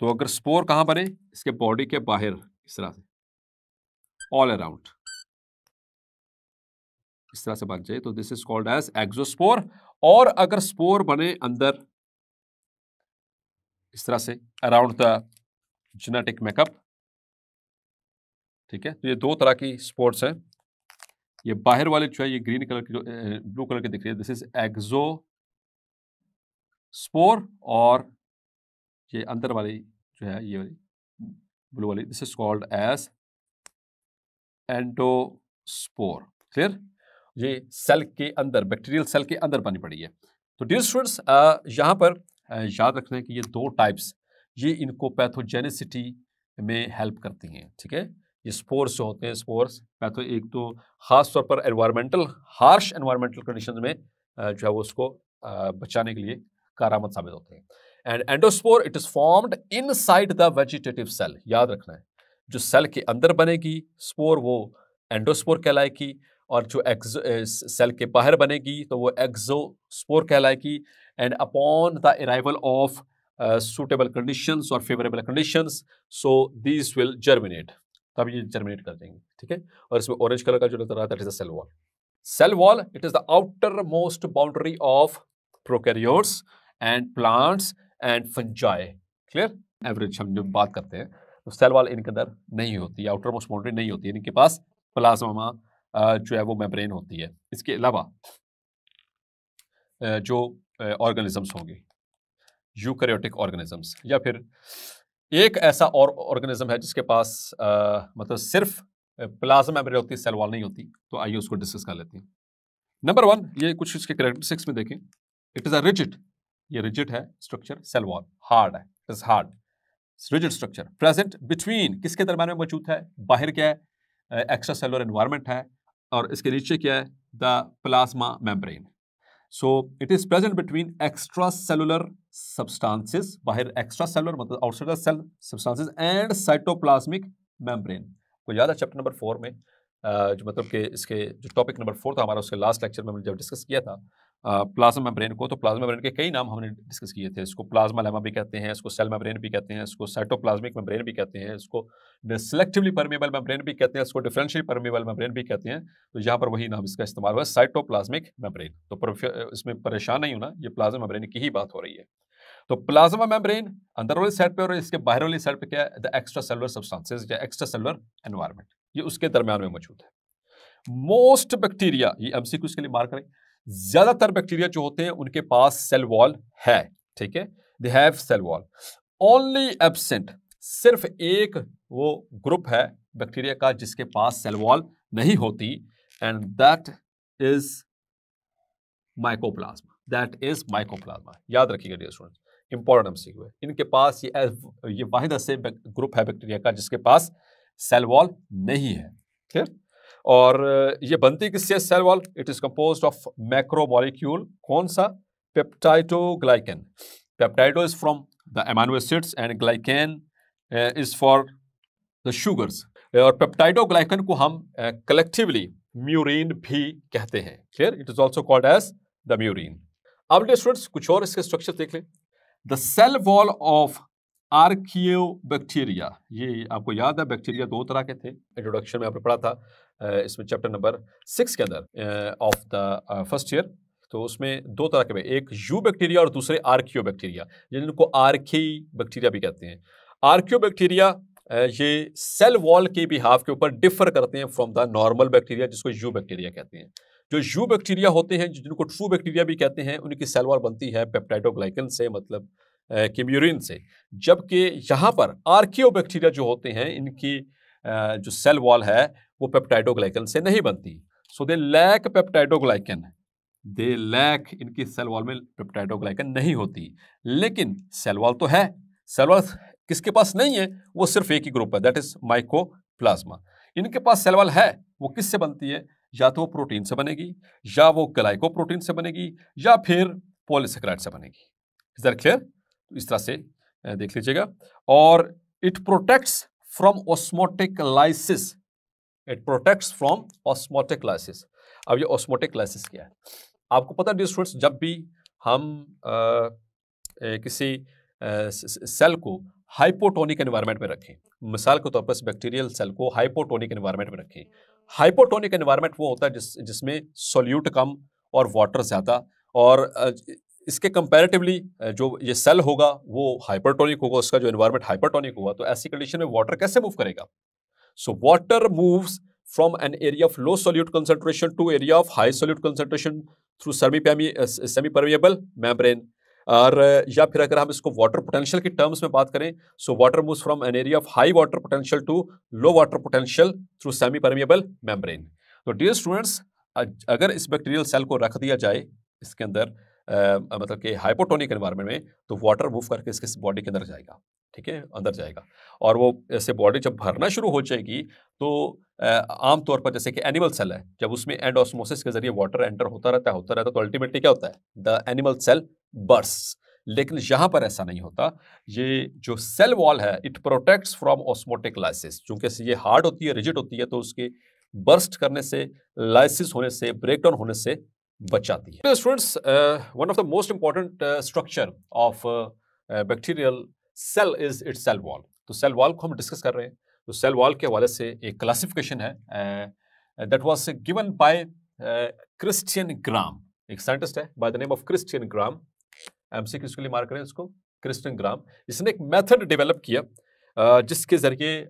तो अगर स्पोर कहां बने इसके बॉडी के बाहर इस तरह से ऑल अराउंड इस तरह से बन जाए तो this is called as exospore और अगर स्पोर बने अंदर इस तरह से अराउंड द जेनेटिक मेकअप ठीक है तो ये दो तरह की स्पोर्ट्स हैं ये बाहर वाले जो है ये ग्रीन कलर की जो ब्लू कलर की दिख रही है दिस इज एक्जो स्पोर और ये अंदर वाली जो है ये ब्लू वाली this is called as endospore clear ये सेल के अंदर बैक्टीरियल सेल के अंदर बनी पड़ी है तो डियर स्टूडेंट्स यहाँ पर याद रखना है कि ये दो टाइप्स ये इनको पैथोजेनिसिटी में हेल्प करती हैं ठीक है ये स्पोर्स जो होते हैं स्पोर्स या तो एक तो ख़ास तौर पर एनवायरमेंटल हार्श एनवायरमेंटल कंडीशन में जो है वो उसको बचाने के लिए कारामद साबित होते हैं and endospore it is formed inside the vegetative cell याद रखना है जो सेल के अंदर बनेगी स्पोर वो एंडोस्पोर कहलाएगी और जो एक्जो सेल के बाहर बनेगी तो वो एक्जोस्पोर कहलाएगी and upon the arrival of suitable conditions और favourable conditions so this will germinate तो आप ये जर्मिनेट कर देंगे ठीक है और इसमें ऑरेंज कलर का जो नजर आता है cell wall cell wall it is the outermost boundary of prokaryotes and plants and fungi clear average हम जब बात करते हैं तो सेल वॉल इनके अंदर नहीं होती आउटर मोस्ट बाउंड्री नहीं होती इनके पास प्लाज्मा जो है वो मेम्ब्रेन होती है इसके अलावा जो ऑर्गेनिजम्स होंगे यूकैरियोटिक ऑर्गेनिजम्स या फिर एक ऐसा और ऑर्गेनिज्म है जिसके पास आ, मतलब सिर्फ प्लाज्मा मेमोरी होती सेल वॉल नहीं होती तो आइए उसको डिस्कस कर लेते हैं नंबर वन ये कुछ इसके करेक्टरिस्टिक्स में देखें इट इज़ अ रिजिड ये रिजिड है स्ट्रक्चर सेल वॉल हार्ड है it is hard rigid structure present between किसके दरम्यान में मौजूद है बाहर क्या है एक्स्ट्रा सेलुलर एनवायरमेंट है और इसके नीचे क्या है the plasma membrane so it is present between extracellular substances बाहर एक्स्ट्रा सेलुलर मतलब outside cell substances and cytoplasmic membrane को याद है चैप्टर नंबर फोर में जो मतलब कि इसके जो टॉपिक नंबर फोर था हमारा उसके लास्ट लेक्चर में जब डिस्कस किया था प्लाज्मा मेम्ब्रेन को तो प्लाज्मा मेम्ब्रेन के कई नाम हमने डिस्कस किए थे इसको प्लाज्मा लेमा भी कहते हैं इसको सेल मेम्ब्रेन भी कहते हैं इसको साइटोप्लाज्मिक मेम्ब्रेन भी कहते हैं इसको सेलेक्टिवली परमेबल मेम्ब्रेन भी कहते हैं इसको डिफरेंशियल परमेबल मेम्ब्रेन भी कहते हैं तो यहाँ पर वही नाम इसका इस्तेमाल हुआ है साइटोप्लाज्मिक मेम्ब्रेन तो इसमें परेशान नहीं होना ये प्लाज्मा मेम्ब्रेन की ही बात हो रही है तो प्लाज्मा मेम्ब्रेन अंदर वाली साइड पे और इसके बाहर वाली साइड पे क्या है द एक्स्ट्रा सेलुलर सब्सटेंसेस या एक्स्ट्रा सेलुलर एनवायरनमेंट ये उसके दरमियान में मौजूद है मोस्ट बैक्टीरिया ये एमसीक्यूज के लिए मार्क करें ज़्यादातर बैक्टीरिया जो होते हैं उनके पास सेल वॉल है ठीक है they have cell wall only absent सिर्फ एक वो ग्रुप है बैक्टीरिया का जिसके पास सेल वॉल नहीं होती and that is mycoplasma that is mycoplasma याद रखिएगा डियर स्टूडेंट्स इंपॉर्टेंट हम सीखे इनके पास ये ये वाहिद ऐसे ग्रुप है बैक्टीरिया का जिसके पास सेल वॉल नहीं है ठीक और ये बनती किससे cell wall it is compose of macromolecule कौन सा peptido peptidoglycan peptido is from the amino acids and glycan is for the sugars और पेप्टाइटो पेप्टाइडोग्लाइकन को हम कलेक्टिवली म्यूरिन भी कहते हैं clear it is also called as the murein अब students कुछ और इसके स्ट्रक्चर देख लें the cell wall of archaebacteria ये आपको याद है बैक्टीरिया दो तरह के थे इंट्रोडक्शन में आपने पढ़ा था इसमें चैप्टर नंबर सिक्स के अंदर ऑफ द फर्स्ट ईयर तो उसमें दो तरह के एक यू बैक्टीरिया और दूसरे आर्कियो बैक्टीरिया जिनको आर्की बैक्टीरिया भी कहते हैं आर्कियो बैक्टीरिया ये सेल वॉल के हाफ के ऊपर डिफर करते हैं फ्रॉम द नॉर्मल बैक्टीरिया जिसको यू बैक्टीरिया कहते हैं जो यू बैक्टीरिया होते हैं जिनको ट्रू बैक्टीरिया भी कहते हैं उनकी सेल वॉल बनती है पेप्टाइडोग्लाइकन से मतलब किम्यूरिन से जबकि यहाँ पर आर्कियो बैक्टीरिया जो होते हैं इनकी जो सेल वॉल है वो पेप्टाइडोग्लाइकन से नहीं बनती so they lack peptidoglycan they lack इनकी सेल वॉल में पेप्टाइडोग्लाइकन नहीं होती लेकिन सेल वॉल तो है सेल वॉल किसके पास नहीं है वो सिर्फ एक ही ग्रुप है दैट इज माइको प्लाज्मा इनके पास सेल वॉल है वो किससे बनती है या तो वो प्रोटीन से बनेगी या वो ग्लाइको प्रोटीन से बनेगी या फिर पोलिसक्राइड से बनेगी इज दैट क्लियर इस तरह से देख लीजिएगा और it protects from osmotic lysis it protects from osmotic lysis अब ये ऑस्मोटिक लाइसिस क्या है आपको पता है स्टूडेंट्स जब भी हम आ, ए, किसी आ, सेल को हाइपोटोनिक एनवायरनमेंट में रखें मिसाल के तौर पर बैक्टीरियल सेल को हाइपोटोनिक एनवायरनमेंट में रखें हाइपोटोनिक एनवायरनमेंट वो होता है जिस जिसमें सोल्यूट कम और वाटर ज़्यादा और इसके कंपैरेटिवली जो ये सेल होगा वो हाइपरटोनिक होगा उसका जो इन्वायरमेंट हाइपरटोनिक होगा तो ऐसी कंडीशन में वाटर कैसे मूव करेगा So water moves from an area of low solute concentration to area of high solute concentration through semi semi permeable membrane और uh, या फिर अगर हम इसको वाटर पोटेंशियल की टर्म्स में बात करें so water moves from an area of high water potential to low water potential through semipermeable membrane तो डियर स्टूडेंट्स अगर इस बैक्टीरियल सेल को रख दिया जाए इसके अंदर आ, uh, मतलब कि हाइपोटोनिक एनवायरनमेंट में तो वाटर मूव करके इसके बॉडी के अंदर जाएगा ठीक है अंदर जाएगा और वो ऐसे बॉडी जब भरना शुरू हो जाएगी तो आमतौर पर जैसे कि एनिमल सेल है जब उसमें एंड ऑस्मोसिस के जरिए वाटर एंटर होता रहता है होता रहता तो अल्टीमेटली क्या होता है द एनिमल सेल बर्स लेकिन यहाँ पर ऐसा नहीं होता ये जो सेल वॉल है it protects from osmotic lysis चूंकि ये हार्ड होती है रिजिड होती है तो उसके बर्स्ट करने से लाइसिस होने से ब्रेकडाउन होने से बचाती है students one of the most important structure of bacterial cell is it cell wall तो सेल वॉल को हम डिस्कस कर रहे हैं तो सेल वॉल के हवाले से एक क्लासिफिकेशन है that was given by Christian Gram एक साइंटिस्ट है by the name of Christian Gram M C के लिए मार्क करें इसको क्रिस्टियन ग्राम इसने एक मेथड डेवलप किया जिसके ज़रिए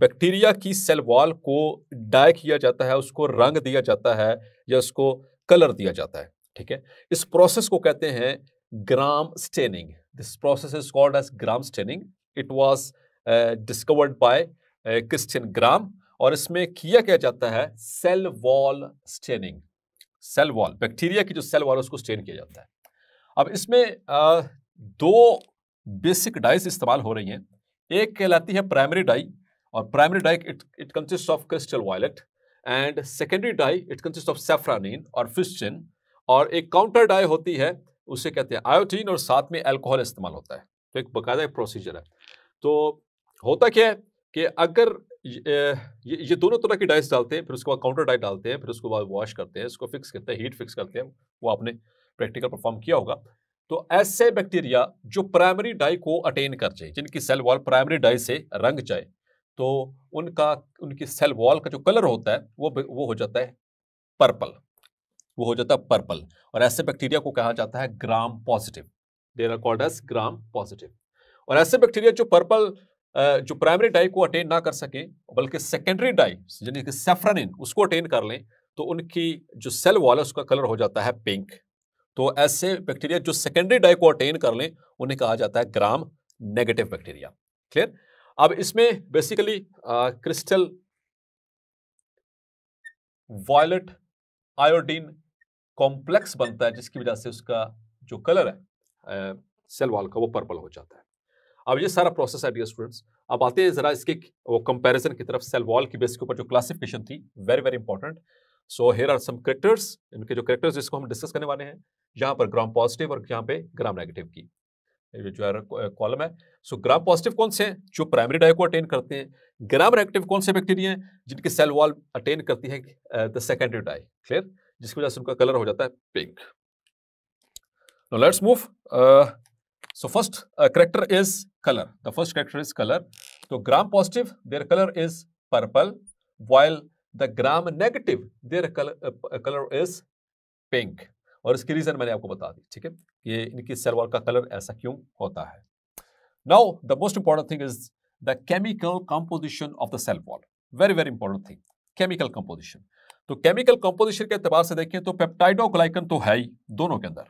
बैक्टीरिया की सेल वॉल को डाई किया जाता है उसको रंग दिया जाता है या उसको कलर दिया जाता है ठीक है इस प्रोसेस को कहते हैं Gram staining This process is called as Gram staining. It was uh, discovered by uh, Christian Gram और इसमें किया क्या जाता है cell wall staining cell wall bacteria की जो सेल वॉल उसको स्टेन किया जाता है अब इसमें दो बेसिक डाइस इस्तेमाल हो रही हैं एक कहलाती है प्राइमरी डाई और primary dye it it consist of crystal violet and secondary dye it consist of safranin और फिस्चिन और एक काउंटर डाई होती है उसे कहते हैं आयोटीन और साथ में अल्कोहल इस्तेमाल होता है तो एक बाकायदा एक प्रोसीजर है तो होता क्या है कि अगर ये, ये दोनों तरह की डाइस डालते हैं फिर उसके बाद काउंटर डाइट डालते हैं फिर उसके बाद वॉश करते हैं उसको फिक्स करते हैं हीट फिक्स करते हैं वो आपने प्रैक्टिकल परफॉर्म किया होगा तो ऐसे बैक्टीरिया जो प्राइमरी डाई को अटेन कर जाए जिनकी सेल वॉल प्राइमरी डाई से रंग जाए तो उनका उनकी सेल वॉल का जो कलर होता है वो वो हो जाता है पर्पल वो हो जाता है पर्पल और ऐसे बैक्टीरिया को कहा जाता है Gram positive they're called as Gram positive और ऐसे बैक्टीरिया जो पर्पल जो प्राइमरी डाई को अटेन ना कर सके बल्कि सेकेंडरी डाई यानी कि सेफ्रानिन उसको अटेन कर लें तो उनकी जो सेल वॉल है उसका कलर हो जाता है पिंक तो ऐसे बैक्टीरिया जो सेकेंडरी डाई को अटेन कर लें उन्हें कहा जाता है ग्राम नेगेटिव बैक्टीरिया क्लियर अब इसमें basically crystal violet iodine complex बनता है जिसकी वजह से उसका जो कलर है सेल वॉल का वो पर्पल हो जाता है अब ये सारा प्रोसेस है डियर स्टूडेंट्स अब आते हैं ज़रा इसके वो कंपैरिजन की तरफ सेल वॉल की बेस के ऊपर जो क्लासिफिकेशन थी very very important so here are some characters इनके जो करेक्टर्स जिसको हम डिस्कस करने वाले हैं यहाँ पर ग्राम पॉजिटिव और यहाँ पे ग्राम नेगेटिव की जो है कॉलम है सो ग्राम पॉजिटिव कौन से हैं जो प्राइमरी डाय को अटेन करते हैं ग्राम नेगेटिव कौन से बैक्टीरिया हैं जिनकी सेल वॉल अटेन करती है द सेकेंडरी डाई क्लियर जिसकी वजह से उनका कलर हो जाता है pink no let's move so first character is colour the first character is colour तो gram positive there colour is purple while the gram negative there colour is pink और इसकी रीजन मैंने आपको बता दी ठीक है ये इनकी सेल वॉल का कलर ऐसा क्यों होता है now the most important thing is the chemical composition of the cell wall very very important thing chemical composition तो केमिकल कंपोजिशन के अतबार से देखें तो पेप्टाइडोग्लाइकन तो है ही दोनों के अंदर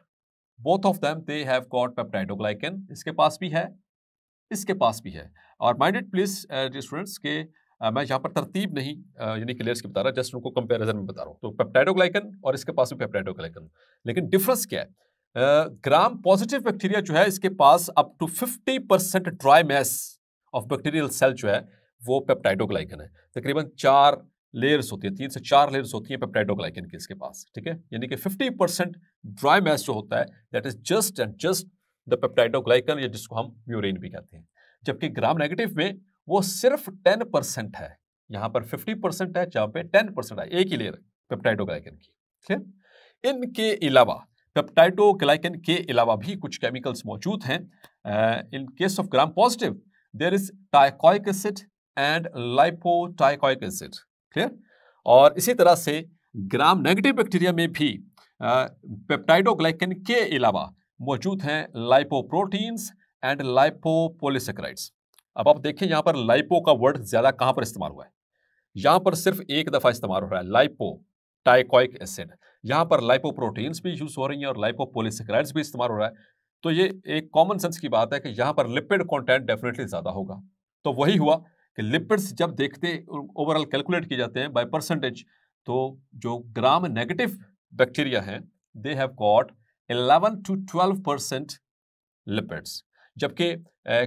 both of them they have got peptidoglycan इसके पास भी है इसके पास भी है और माइंडेड प्लीज स्टूडेंट्स के आ, uh, मैं यहाँ पर तरतीब नहीं uh, यानी क्लियर बता रहा जस्ट उनको कंपेरिजन में बता रहा हूँ तो पेप्टाइडोग्लाइकन और इसके पास भी पेप्टाइडोग्लाइकन लेकिन डिफरेंस क्या है ग्राम पॉजिटिव बैक्टीरिया जो है इसके पास up to 50 percent dry mass of bacterial cell जो है वो पेप्टाइडोग्लाइकन है तकरीबन चार लेयर्स होती है तीन से चार लेयर्स होती है पेप्टाइडोग्लाइकन के इसके पास ठीक है यानी कि 50 परसेंट ड्राई मैस जो होता है that is just and just the peptidoglycan या जिसको हम म्यूरेन भी कहते हैं जबकि ग्राम नेगेटिव में वो सिर्फ टेन परसेंट है यहाँ पर फिफ्टी परसेंट है जहाँ पे टेन परसेंट है एक ही लेयर पेप्टाइडोग्लाइकन की क्लियर इनके अलावा पेप्टाइडोग्लाइकन के अलावा भी कुछ केमिकल्स मौजूद हैं in case of gram positive there is teichoic acid and lipoteichoic acid clear और इसी तरह से ग्राम नेगेटिव बैक्टीरिया में भी पेप्टाइडोग्लाइकन के अलावा मौजूद हैं लाइपोप्रोटीन्स एंड लाइपोपोलिसक्राइड्स अब आप देखिए यहाँ पर लाइपो का वर्ड ज़्यादा कहाँ पर इस्तेमाल हुआ है यहाँ पर सिर्फ एक दफ़ा इस्तेमाल हो रहा है लाइपो टाइकॉइक एसिड यहाँ पर लाइपोप्रोटीन्स भी यूज़ हो रही हैं और लाइपोपोलिसक्राइड्स भी इस्तेमाल हो रहा है तो ये एक कॉमन सेंस की बात है कि यहाँ पर लिपिड कॉन्टेंट डेफिनेटली ज़्यादा होगा तो वही हुआ कि लिपिड्स जब देखते ओवरऑल कैलकुलेट किए जाते हैं बाय परसेंटेज तो जो ग्राम नेगेटिव बैक्टीरिया है they have got 11 to 12 percent lipids जबकि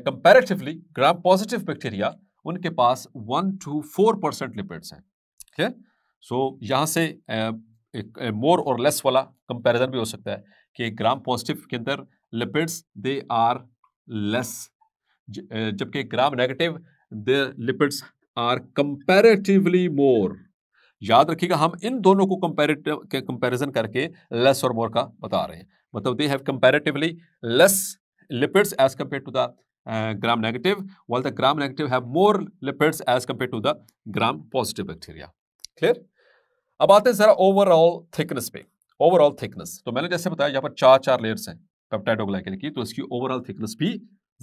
कंपैरेटिवली ग्राम पॉजिटिव बैक्टीरिया उनके पास 1 टू 4 परसेंट लिपिड्स हैं ठीक है सो यहाँ से मोर और लेस वाला कंपैरिजन भी हो सकता है कि ग्राम पॉजिटिव के अंदर लिपिड्स दे आर लेस जबकि gram negative the lipids are comparatively more याद रखिएगा हम इन दोनों को कंपेरेटिव कंपैरिजन करके लेस और मोर का बता रहे हैं मतलब they have comparatively less lipids as compare to the gram negative while the gram negative have more lipids as compare to the gram positive bacteria clear अब आते हैं जरा ओवरऑल थिकनेस पे ओवरऑल थिकनेस तो मैंने जैसे बताया यहाँ पर चार चार लेयर्स हैं पेप्टाइडोग्लाइकन की तो इसकी ओवरऑल थिकनेस भी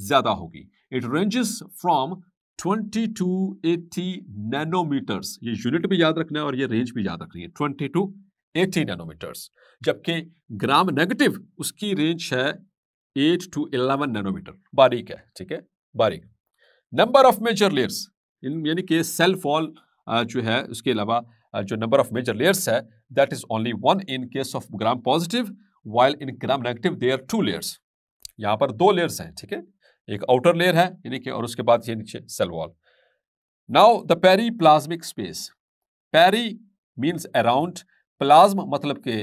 ज्यादा होगी इट रेंजेस फ्रॉम 2280 नैनोमीटर्स ये यूनिट भी याद रखना है और ये रेंज भी याद रखनी है ट्वेंटी टू एटी नैनोमीटर्स जबकि ग्राम नेगेटिव उसकी रेंज है 8 टू 11 नैनोमीटर बारीक है ठीक है बारीक number of major layers in यानी कि सेल फॉल जो है उसके अलावा जो नंबर ऑफ मेजर लेयर्स है that is only one in case of gram positive while in gram negative there two layers यहाँ पर दो लेयर्स हैं ठीक है एक आउटर लेयर है ये देखिए और उसके बाद ये नीचे cell wall now the periplasmic space peri means around plasm मतलब के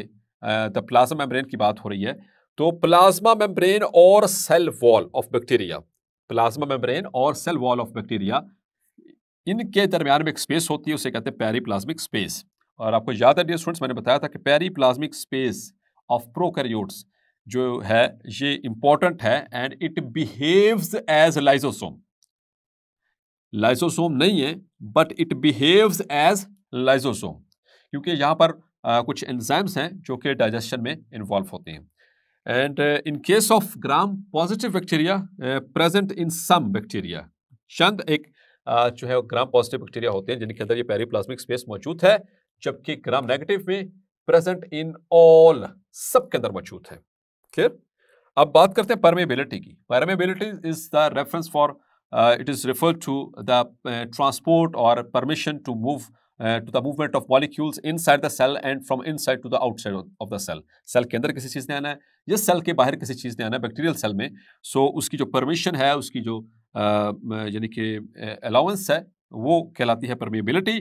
द प्लाज्मा मेम्ब्रेन की बात हो रही है तो प्लाज्मा मेम्ब्रेन और cell wall of bacteria plasma membrane और सेल वॉल ऑफ बैक्टीरिया इनके दरमियान में एक स्पेस होती है उसे कहते हैं पेरी प्लाज्मिक स्पेस और आपको याद है डियर स्टूडेंट्स मैंने बताया था कि periplasmic space of prokaryotes जो है ये इंपॉर्टेंट है and it behaves as lysosome lysosome नहीं है but it behaves as lysosome क्योंकि यहां पर आ, कुछ एंजाइम्स हैं जो कि डाइजेशन में इन्वॉल्व होते हैं and in case of gram positive bacteria present in some bacteria चंद एक आ, जो है ग्राम पॉजिटिव बैक्टीरिया होते हैं जिनके अंदर ये पेरीप्लाज्मिक स्पेस मौजूद है जबकि ग्राम नेगेटिव में प्रेजेंट इन ऑल सब के अंदर मौजूद है क्लियर अब बात करते हैं परमेबिलिटी की permeability is the reference for it is refer to the transport और permission to move to the movement of molecules inside the cell and from inside to the outside of the cell cell के अंदर किसी चीज़ ने आना है या cell के बाहर किसी चीज़ ने आना है बैक्टीरियल सेल में सो so, उसकी जो परमिशन है उसकी जो uh, यानी कि अलाउंस uh, है वो कहलाती है परमिएबिलिटी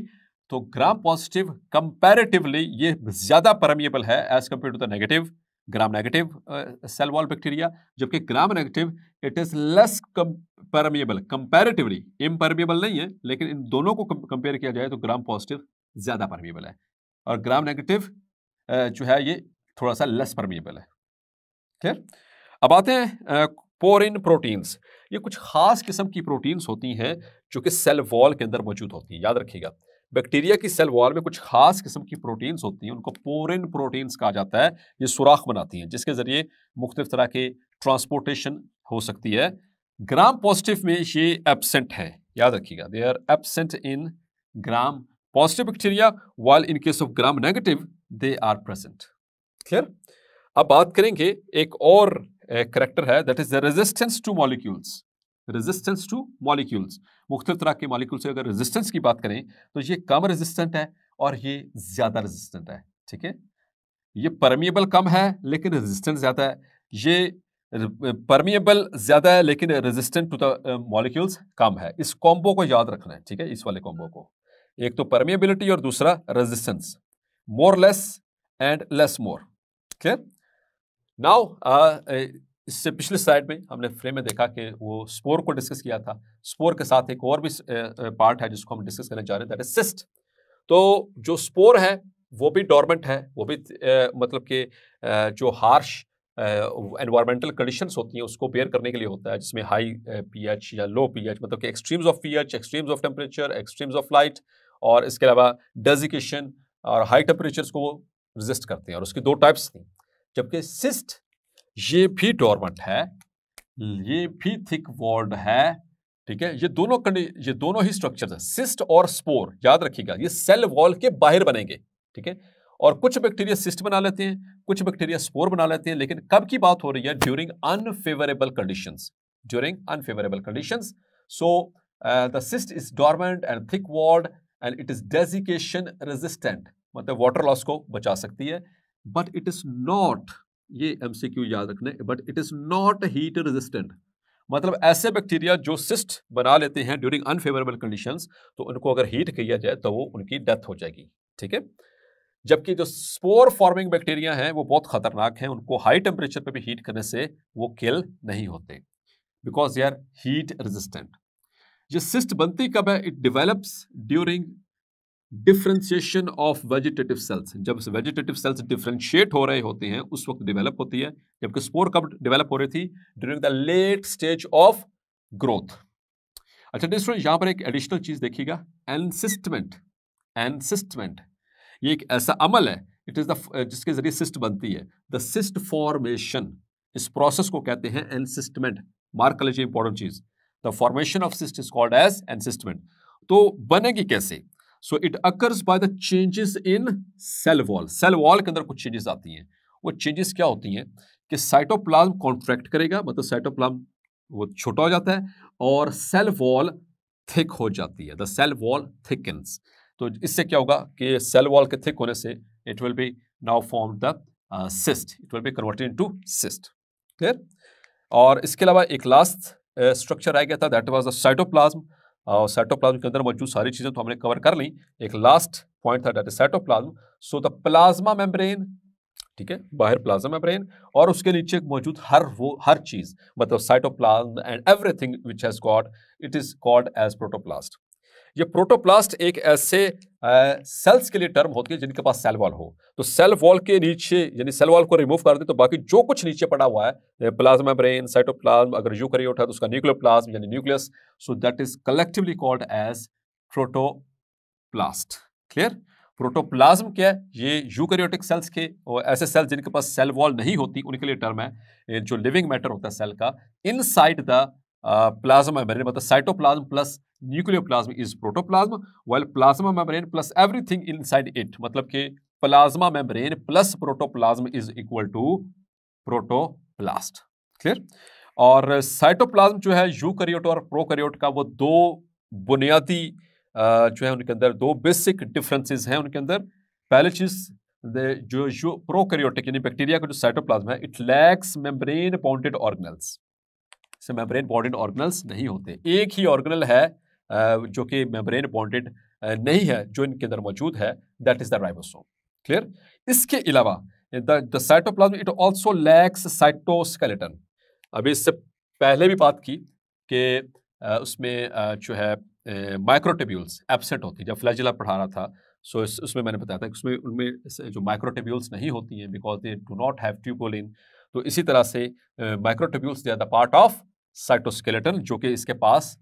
तो ग्राम पॉजिटिव कंपेरेटिवली ये ज़्यादा परमिएबल है as compare to the negative gram negative cell wall bacteria जबकि gram negative it is less permeable comparatively impermeable नहीं है लेकिन इन दोनों को कंपेयर किया जाए तो ग्राम पॉजिटिव ज़्यादा परमिएबल है और ग्राम नेगेटिव uh, जो है ये थोड़ा सा लेस परमिएबल है क्लियर अब आते हैं पोरिन uh, प्रोटीन्स ये कुछ खास किस्म की प्रोटीन्स होती हैं जो कि सेल वॉल के अंदर मौजूद होती हैं याद रखिएगा बैक्टीरिया की सेल वॉल में कुछ खास किस्म की प्रोटीन्स होती हैं उनको पोरिन प्रोटीन्स कहा जाता है ये सुराख बनाती हैं जिसके ज़रिए मुख्तफ तरह के ट्रांसपोर्टेशन हो सकती है ग्राम पॉजिटिव में ये एबसेंट है याद रखिएगा they are absent in gram positive bacteria while in case of gram negative they are present clear अब बात करेंगे एक और करेक्टर है that is the resistance to molecules resistance to molecules मुख्तलिफ तरह के मॉलिक्यूल से अगर रेजिस्टेंस की बात करें तो ये कम रेजिस्टेंट है और ये ज़्यादा रेजिस्टेंट है ठीक है ये परमिएबल कम है लेकिन रेजिस्टेंस ज़्यादा है ये परमिएबल ज़्यादा है लेकिन रेजिस्टेंट टू द मॉलिक्यूल्स कम है इस कॉम्बो को याद रखना है ठीक है इस वाले कॉम्बो को एक तो परमिएबिलिटी और दूसरा resistance more less and less more ठीक है नाउ इससे पिछले स्लाइड में हमने फ्रेम में देखा कि वो स्पोर को डिस्कस किया था स्पोर के साथ एक और भी पार्ट है जिसको हम डिस्कस करने जा रहे हैं दैट इज सिस्ट तो जो स्पोर है वो भी डॉर्मेंट है वो भी मतलब कि जो हार्श एनवायरमेंटल कंडीशंस होती हैं उसको बेयर करने के लिए होता है जिसमें हाई पीएच या लो पीएच मतलब कि extremes of pH extremes of temperature extremes of light और इसके अलावा डेजिकेशन और हाई टेम्परेचर को वो रजिस्ट करते हैं और उसकी दो टाइप्स थी जबकि सिस्ट ये भी डोरमेंट है ये भी थिक वॉल्ड है ठीक है ये दोनों कंडी ये दोनों ही स्ट्रक्चर है सिस्ट और स्पोर याद रखिएगा ये सेल वॉल के बाहर बनेंगे ठीक है और कुछ बैक्टीरिया सिस्ट बना लेते हैं कुछ बैक्टीरिया स्पोर बना लेते हैं लेकिन कब की बात हो रही है during unfavourable condition during unfavourable condition so the cyst is dormant and thick walled and it is desiccation resistant मतलब वाटर लॉस को बचा सकती है बट इट इज नॉट ये एमसीक्यू याद रखने but it is not heat resistant मतलब ऐसे बैक्टीरिया जो सिस्ट बना लेते हैं ड्यूरिंग अनफेवरेबल कंडीशन तो उनको अगर हीट किया जाए तो वो उनकी डेथ हो जाएगी ठीक है जबकि जो स्पोर फॉर्मिंग बैक्टीरिया हैं वो बहुत खतरनाक हैं उनको हाई टेम्परेचर पे भी हीट करने से वो किल नहीं होते because they are heat resistant ये सिस्ट बनती कब है it develops during differentiation of vegetative cells जब वेजिटेटिव सेल्स डिफ्रेंशिएट हो रहे होते हैं उस वक्त डिवेलप होती है जबकि स्पोर कब डिवेलप हो रही थी during the late stage of growth अच्छा स्टूडेंट यहां पर एक एडिशनल चीज़ देखिएगा एनसिस्टमेंट एनसिस्टमेंट ये एक ऐसा अमल है इट इज़ द जिसके जरिए सिस्ट बनती है द सिस्ट फॉर्मेशन इस प्रोसेस को कहते हैं एनसिस्टमेंट मार्क कर लीजिए इंपॉर्टेंट चीज़ the formation of cyst is called as encystment तो बनेगी कैसे so it occurs by the changes in cell wall cell wall के अंदर कुछ चेंजेस आती हैं वो चेंजेस क्या होती हैं कि साइटोप्लाज्म कॉन्ट्रैक्ट करेगा मतलब साइटोप्लाज्म वो छोटा हो जाता है और सेल वॉल थिक हो जाती है द सेल वॉल थिकन्स तो इससे क्या होगा कि सेल वॉल के थिक होने से it will be now form the cyst it will be converted into cyst clear और इसके अलावा एक लास्ट स्ट्रक्चर आया आ गया था दैट वॉज द साइटोप्लाज्म और साइटोप्लाज्म के अंदर मौजूद सारी चीज़ें तो हमने कवर कर ली एक लास्ट पॉइंट था that is cytoplasm so the plasma membrane ठीक है बाहर प्लाज्मा मेम्ब्रेन और उसके नीचे मौजूद हर वो हर चीज़ मतलब cytoplasm and everything which has got it is called as protoplast ये प्रोटोप्लास्ट एक ऐसे सेल्स के लिए टर्म होती है जिनके पास सेल वॉल हो तो सेल वॉल के नीचे यानी सेल वॉल को रिमूव कर दे तो बाकी जो कुछ नीचे पड़ा हुआ है प्लाज्मा ब्रेन साइटोप्लाज्म अगर यू करिए उठा तो उसका न्यूक्लियोप्लाज्म यानी nucleus so that is collectively called as protoplast clear protoplasm क्या है ये यूकैरियोटिक सेल्स के और ऐसे सेल्स जिनके पास सेल वॉल नहीं होती उनके लिए टर्म है जो लिविंग मैटर होता है सेल का इनसाइड द प्लाज्मा मेम्ब्रेन मतलब cytoplasm plus nucleoplasm is protoplasm well plasma membrane plus everything inside it मतलब कि plasma membrane plus protoplasm is equal to protoplast clear और साइटोप्लाज्म जो है यूकैरियोट और प्रोकैरियोट का वो दो बुनियादी जो है उनके अंदर दो बेसिक डिफरेंसेस हैं उनके अंदर पहले चीज जो यू प्रोकैरियोटिक यानी बैक्टीरिया का जो साइटोप्लाज्म है it lacks membrane bounded organelles membrane bounded organelles नहीं होते एक ही ऑर्गनल है जो कि मेम्ब्रेन बॉन्डेड नहीं है जो इनके अंदर मौजूद है that is the ribosome clear इसके अलावा the cytoplasm it also lacks cytoskeleton अभी इससे पहले भी बात की कि उसमें जो है माइक्रोटेब्यूल्स एबसेंट होती है जब फ्लैजिला पढ़ा रहा था सो so, उसमें मैंने बताया था कि उसमें उनमें जो माइक्रोटेब्यूल्स नहीं होती हैं because they do not have tubulin तो इसी तरह से microtubules they are the part of cytoskeleton जो कि इसके पास